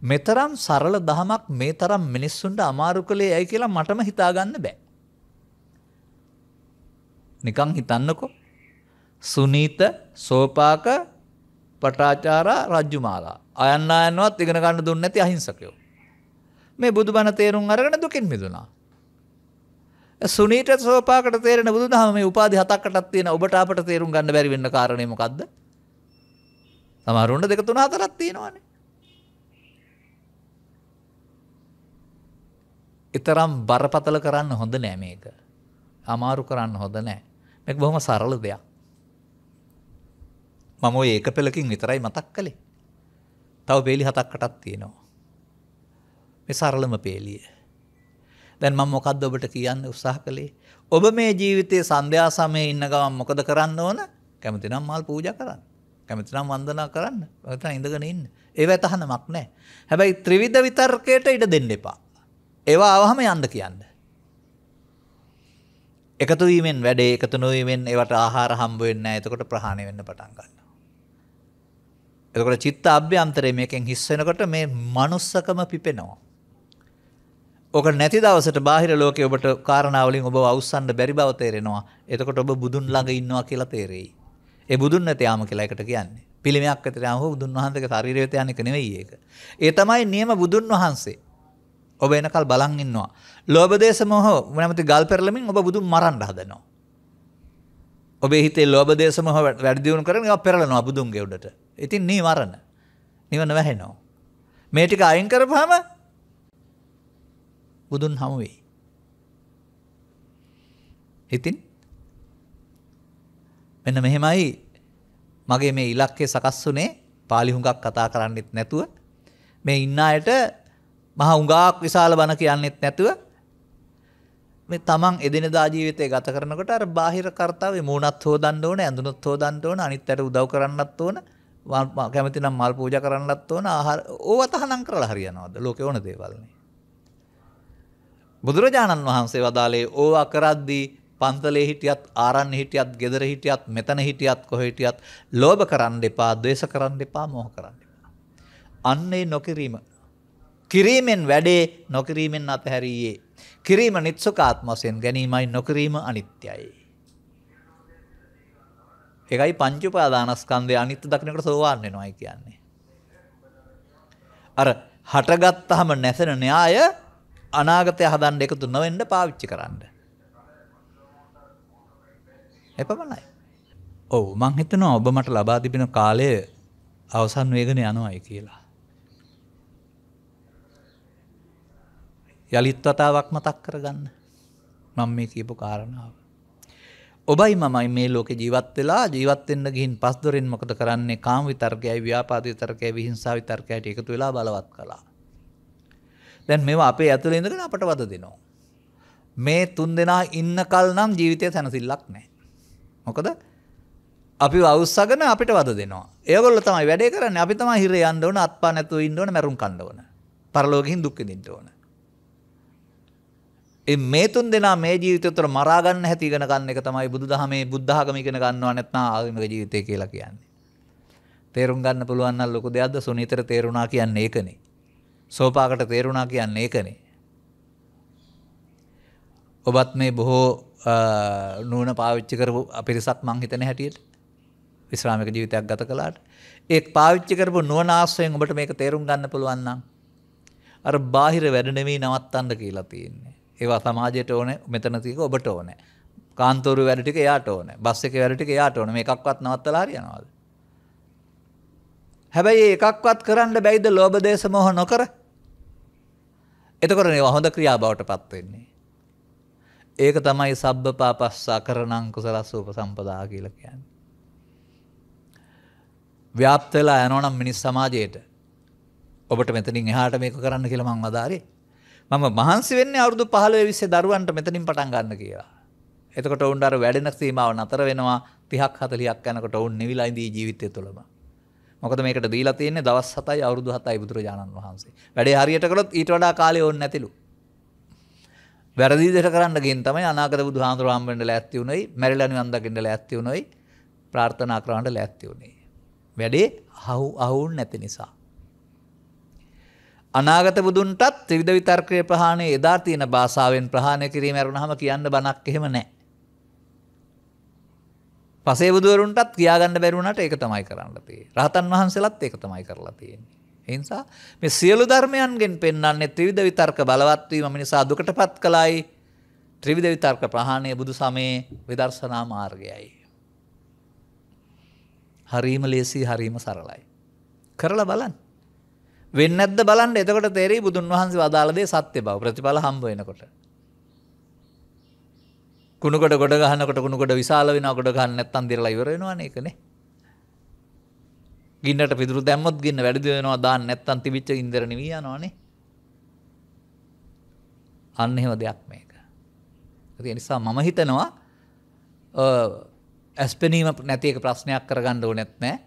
මෙතරම් සරල දහමක් මේ තරම් මිනිස්සුන්ට අමාරු කළේ ඇයි කියලා මටම හිතාගන්න බෑ. නිකං හිතන්නකො. සුනීත සෝපාක පටාචාරා රජ්ජුමාලා අයන්න අයන්නවත් ඉගෙන ගන්න දුන්නේ නැති අහිංසකයෝ. මේ බුදුබණ තේරුම් අරගෙන දුකින් මිදුණා. සුනීට සෝපාකට තේරෙන බුදුදහම මේ උපාධි හතක්කටත් තියෙන ඔබට අපට තේරුම් ගන්න බැරි වෙන්න කාරණේ මොකද්ද? සමහරුන්ට දෙක තුන හතරක් තියෙනවානේ. ඊතරම් බරපතල කරන්න හොඳ නෑ මේක. අමාරු කරන්න හොඳ නෑ. මේක බොහොම සරල දෙයක්. මම ওই එක පෙළකින් විතරයි මතක් කළේ. තව පේලි හතක්කටත් තියෙනවා. මේ සරලම පේලිය. දැන් මම මොකද්ද ඔබට කියන්න උත්සාහ කළේ? ඔබ මේ ජීවිතයේ සන්ධ්‍යා සමයේ ඉන්න ගමන් මොකද කරන්න ඕන? කැමති නම් මල් පූජා කරන්න. කැමති නම් වන්දනා කරන්න. නැත්නම් ඉඳගෙන ඉන්න. ඒව තහනමක් නැහැ. හැබැයි ත්‍රිවිධ විතර්කයට ඉඩ දෙන්න එපා. ඒවා ආවහම යන්න කියන්න. එකතු වීමෙන් වැඩේ එකතු නොවීමෙන් ඒවට ආහාර හම්බ වෙන්නේ නැහැ. එතකොට ප්‍රහාණය වෙන්න පටන් ගන්නවා. එතකොට චිත්ත අභ්‍යන්තරයේ මේකෙන් හිස් වෙනකොට මේ manussකම පිපෙනවා. ඕක නැති දවසට බාහිර ලෝකයේ ඔබට කාරණාවලින් ඔබ අවස්සන්න බැරි බව තේරෙනවා. එතකොට ඔබ බුදුන් ළඟ ඉන්නවා කියලා තේරෙයි. ඒ බුදුන් නැති යාම කියලා එකට කියන්නේ. පිළිමයක් අතර යාම හෝ බුදුන් වහන්සේගේ ශරීරය වෙත යන එක නෙවෙයි ඒක. ඒ තමයි නියම බුදුන් වහන්සේ. ඔබ එනකල් බලන් ඉන්නවා. ලෝභ දේශ මොහ නැමැති ගල් පෙරලමින් ඔබ බුදුන් මරන්න හදනවා. ඔබේ හිතේ ලෝභ දේශ මොහ වැඩි දියුණු කරගෙන ඒවා පෙරලනවා බුදුන්ගේ උඩට. ඉතින් නිවරණ. නිවන වැහෙනවා. මේ ටික අයින් කරපුවාම බුදුන් හමු වෙයි. ඉතින් මෙන්න මෙහෙමයි මගේ මේ ඉලක්කය සකස් වුනේ පාලි හුඟක් කතා කරන්නෙත් නැතුව මේ ඉන්න අයට මහා හුඟක් විශාල බණ කියන්නෙත් නැතුව මේ තමන් එදිනදා ජීවිතය ගත කරනකොට අර බාහිර කාර්යාවේ මූණත් හොදන්න ඕන ඇඳුනත් හොදන්න ඕන අනිත් අයට උදව් කරන්නත් ඕන කැමති නම් මල් පූජා කරන්නත් ඕන ආහාර ඕව තහනම් කරලා හරියනවද ලෝකේ ඕන දේවල්නේ බුදුරජාණන් වහන්සේ වදාලේ ඕවා කරද්දී පන්තලේ හිටියත් ආරණ්‍ය හිටියත් ගෙදර හිටියත් මෙතන හිටියත් කොහෙ හිටියත් ලෝභ කරන්න එපා, ද්වේෂ කරන්න එපා, මෝහ කරන්න එපා. අන්නේ නොකිරීම. කිරීමෙන් වැඩේ නොකිරීමෙන් අතහැරියේ. කිරීම නිත්සුකාත්ම වශයෙන් ගැනීමයි නොකිරීම අනිත්‍යයි. ඒකයි පංච උපාදානස්කන්ධය අනිත්‍ය දකින්නකට සෝවාන් වෙනවයි කියන්නේ. අර හටගත්තාම නැසෙන න්‍යාය අනාගතය හදන්න එකතු නොවෙන්න පාවිච්චි කරන්න. එපමණයි. ඔව් මං හිතනවා ඔබ මට ලබා තිබෙන කාලය අවසන් වේගන යනවායි කියලා. යළිත් වතාවක් මතක් කරගන්න. මම මේ කියපු කාරණාව. ඔබයි මමයි මේ ලෝකෙ ජීවත් වෙලා ජීවත් වෙන්න ගිහින් පස්දොරින් මොකද කරන්නේ කාම විතර්කයයි ව්‍යාපාද විතර්කයයි විහිංසාව විතර්කයට එකතු වෙලා බලවත් කළා. දැන් මේවා අපේ ඇතුළේ ඉඳගෙන අපට වද දෙනවා. මේ තුන් දෙනා ඉන්නකල් නම් ජීවිතය සැනසෙල්ලක් නැහැ. මොකද අපි අවුස්සගෙන අපිට වද දෙනවා. ඒගොල්ලෝ තමයි වැඩේ කරන්නේ. අපි තමයි හිරේ යන්න ඕන, අත්පා නැතුව ඉන්න ඕන, මැරුම් කන්න ඕන. පරලෝකෙකින් දුක් විඳින්න ඕන. මේ තුන් දෙනා මේ ජීවිතය තුළ මරා ගන්න හැටි ඉගෙන ගන්න එක තමයි බුදුදහමේ බුද්ධ학ම ඉගෙන ගන්නවා නැත්නම් ආගමික ජීවිතය කියලා කියන්නේ. තේරුම් ගන්න පුළුවන් නම් ලොකු දෙයක්ද සුනිතර තේරුණා කියන්නේ ඒකනේ. සෝපාකට තේරුණා කියන්නේ ඒකනේ. ඔබත් මේ බොහෝ නූන පාවිච්චි කරපු අපිරිසක් මං හිතන හැටියට විශ්‍රාමික ජීවිතයක් ගත කළාට ඒ පාවිච්චි කරපු නුවණ ආශ්‍රයෙන් ඔබට මේක තේරුම් ගන්න පුළුවන් නම් අර බාහිර වැඩ නෙමෙයි නවත්තන්න කියලා තියෙන්නේ. ඒවා සමාජයට ඕනේ මෙතන තියෙක ඔබට ඕනේ. කාන්තෝරු වැඩ ටික එයාට ඕනේ. බස් එකේ වැඩ ටික එයාට ඕනේ. මේකක්වත් නවත්තලා හරියනවද? හැබැයි ඒකක්වත් කරන්න බැයිද ලෝභ දේශ මොහ නොකර? එතකොට ඒවා හොඳ ක්‍රියාවට පත් වෙන්නේ. ඒක තමයි සබ්බ පාපස්සා කරණං කුසලස්ස උපසම්පදා කියලා කියන්නේ. ව්‍යාප්ත වෙලා යනවනම් මිනිස් සමාජයට ඔබට මෙතනින් එහාට මේක කරන්න කියලා මං අදාරේ. මම මහන්සි වෙන්නේ අවුරුදු 15 20 දරුවන්ට මෙතනින් පටන් ගන්න කියලා. එතකොට උන් අර වැඩෙන සීමාව නතර වෙනවා 30ක් 40ක් යනකොට උන් නිවිලා ඉඳී ජීවිතය තුළම. මොකද මේකට දීලා තියෙන්නේ දවස් 7යි අවුරුදු 7යි බුදුරජාණන් වහන්සේ. වැඩේ හරියට කළොත් ඊට වඩා කාලය ඕනේ නැතිලු. වැරදි දෙයක් කරන්න ගින් තමයි අනාගත බුදුහාඳුර හම් වෙන්න ලෑස්ති උනොයි, මැරිලා නිවන් දකින්න ලෑස්ති උනොයි, ප්‍රාර්ථනා කරවන්න ලෑස්ති උනේ. වැඩේ අහු අහුන් නැති නිසා. අනාගත බුදුන්ටත් ත්‍රිවිධ විතර්කයේ ප්‍රහාණය එදා තියෙන භාෂාවෙන් ප්‍රහාණය කිරීම අරුණහම කියන්න බණක් එහෙම නැහැ. පසේ බුදුවරුන්ටත් කියාගන්න බැරුණට ඒක තමයි කරන්න තියෙන්නේ. රහතන් වහන්සේලාත් ඒක තමයි කරලා තියෙන්නේ. ඒ නිසා මේ සියලු ධර්මයන්ගෙන් පෙන්වන්නේ ත්‍රිවිධ විතර්ක බලවත් වීම නිසා දුකටපත් කලයි. ත්‍රිවිධ විතර්ක ප්‍රහාණය බුදු සමයේ විදර්ශනා මාර්ගයයි. හරීම ලේසි හරීම සරලයි. කරලා බලන්න. වෙන්නේ නැද්ද බලන්න. එතකොට තේරෙයි බුදුන් වහන්සේ වදාළ දේ සත්‍ය බව. ප්‍රතිඵල හම්බ වෙනකොට. කුණුකොට ගොඩ ගහනකොට කුණුකොට විශාල වෙනවා ගොඩ ගහන්න නැත්තම් දිරලා ඉවර වෙනවනේ ඒකනේ. ගින්නට පිදුරු දැම්මොත් ගින්න වැඩි වෙනවා දාන්න නැත්තම් තිබිච්ච ඉන්දර නිවි යනවනේ. අන්න එහෙම දෙයක් මේක. ඒ නිසා මම හිතනවා ඇස්පෙනීම නැති එක ප්‍රශ්නයක් කරගන්න ඕනෙත් නැහැ.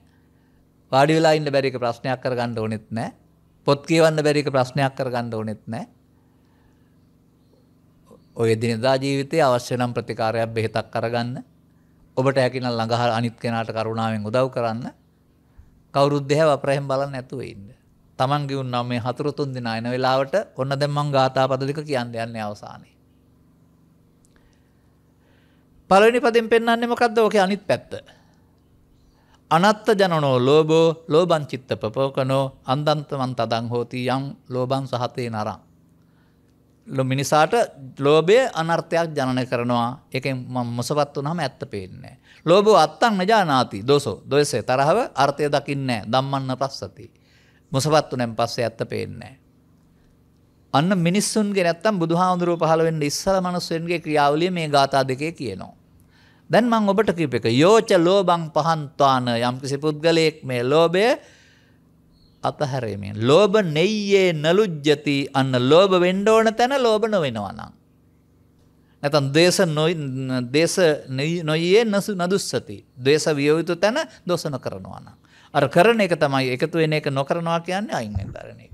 වාඩි වෙලා ඉන්න බැරි එක ප්‍රශ්නයක් කරගන්න ඕනෙත් නැහැ. පොත් කියවන්න බැරි එක ප්‍රශ්නයක් කරගන්න ඕනෙත් නැහැ. ඔය දිනදා ජීවිතයේ අවශ්‍ය නම් ප්‍රතිකාරයක් බෙහෙතක් අරගන්න ඔබට හැකිනම් ළඟහ අනිත් කෙනාට කරුණාවෙන් උදව් කරන්න කවුරුත් දෙහැව අපරහෙන් බලන්න නැතුව ඉන්න. Taman ගියුන් නම් මේ හතර තුන් දින ආයන වෙලාවට ඔන්න දැන් මං ගාථා පද දෙක කියන්න යන්නේ අවසානයේ. පළවෙනි පදෙන් පෙන්වන්නේ මොකද්ද? ඔකේ අනිත් පැත්ත. අනත්ත ජනනෝ ලෝබෝ ලෝබං චිත්ත පපෝකනෝ අන්දන්තමන් තදං හෝති යම් ලෝබං සහතේ නරං මිනිසාට ලෝභය අනර්ථයක් ජනනය කරනවා. ඒකෙන් මම මොසපත් වුනහම ඇත්ත පේන්නේ ලෝභෝ අත්තං නජානාති. දෝසෝ. දොයසේ තරහව අර්ථය දකින්නේ ධම්මන්න පස්සති. මොසපත් උනෙන් පස්සේ ඇත්ත පේන්නේ අන්න මිනිස්සුන්ගේ නැත්තම් බුදුහාඳුරුව පහළ වෙන්න ඉස්සල මිනිස්සුන්ගේ ක්‍රියාවලිය මේ ગાථා දෙකේ කියනවා. දැන් මම ඔබට කියප එක යෝච ලෝභං පහන්තාන යම්කිසි පුද්ගලයෙක් මේ ලෝභය අතහැරීමෙන් ලෝභ නෙය්යේ නලුජ්ජති අන්න ලෝභ වෙන්න ඕන තැන ලෝභ නොවෙනවා නම් නැතන් දේශ දේශ නොයේ නසු නදුස්සති දේශ වියයුතු තැන දොසන කරනවා නම් අර කරන එක තමයි එකතු වෙන එක නොකරනවා කියන්නේ අයින්ෙන් දරන එක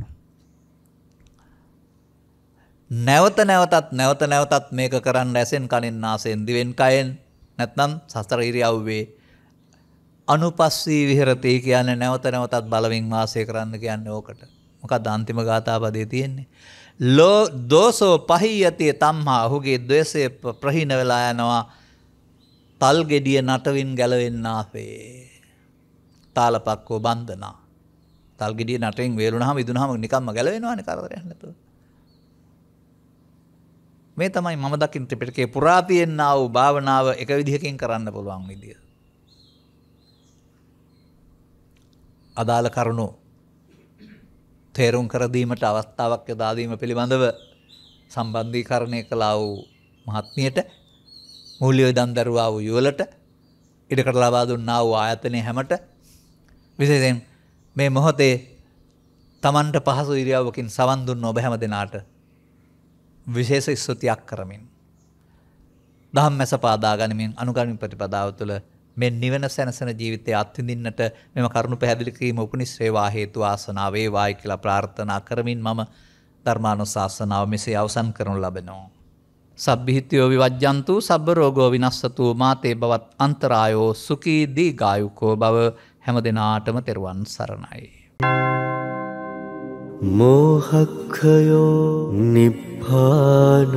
නැවත නැවතත් නැවත නැවතත් මේක කරන්න ඇසෙන් කනින් නාසයෙන් දිවෙන් කයෙන් නැත්නම් සසර ඉරියව්වේ අනුපස්සී විහෙරතේ කියන්නේ නැවත නැවතත් බලමින් වාසය කරන්න කියන්නේ ඕකට. මොකද අන්තිම ගාථාපදේ තියෙන්නේ. ලෝ දෝසෝ පහියතිය තම්හා ඔහුගේ ද්වේෂය ප්‍රහීන වෙලා යනවා. තල් ගෙඩිය නටවින් ගැලවෙන්න ආසේ. තාලපක්කෝ බන්ධනා. තල් ගෙඩිය නටෙන් වේලුනහම ඉදුනහම නිකම්ම ගැලවෙනවානේ කරදරයක් නැතුව. මේ තමයි මම දකින්න ත්‍රිපිටකයේ පුරා තියෙනා වූ භාවනාව එක විදිහකින් කරන්න පුළුවන් විදිය. අදාළ කරුණු තේරුම් කරදීමට අවස්ථාවක් යොදාදීම පිළිබඳව සම්බන්ධීකරණය කළා වූ මහත්මියට මූලිය දන් දරුවා වූ යුවලට ඉඩකට ලබා දුන්නා වූ ආයතනය හැමට විශේෂයෙන් මේ මොහොතේ තමන්ට පහසු ඉරියව්වකින් සවන් දුන්න ඔබ හැම දෙනාට විශේෂ ස්තුතියක් කරමින් දහම් මැස පාදා ගනිමින් අනුගමින් ප්‍රතිපදාව තුළ මේ නිවන සැනසෙන ජීවිතය අත්විඳින්නට මෙම කරුණු පැහැදිලි කිරීම උපනිශ්‍රේවා හේතු ආසනාව වේවායි කියලා ප්‍රාර්ථනා කරමින් මම ධර්මානුශාසනාව මෙසේ අවසන් කරනු ලබනවා. සබ්බිහිතයෝ විවජ්ජන්තු සබ්බ රෝගෝ විනස්සතු මාතේ බවත් අන්තරායෝ සුකී දීගායුකෝ බව හැම දෙනාටම තෙරුවන් සරණයි. මෝහක්ඛයෝ නිබ්බානං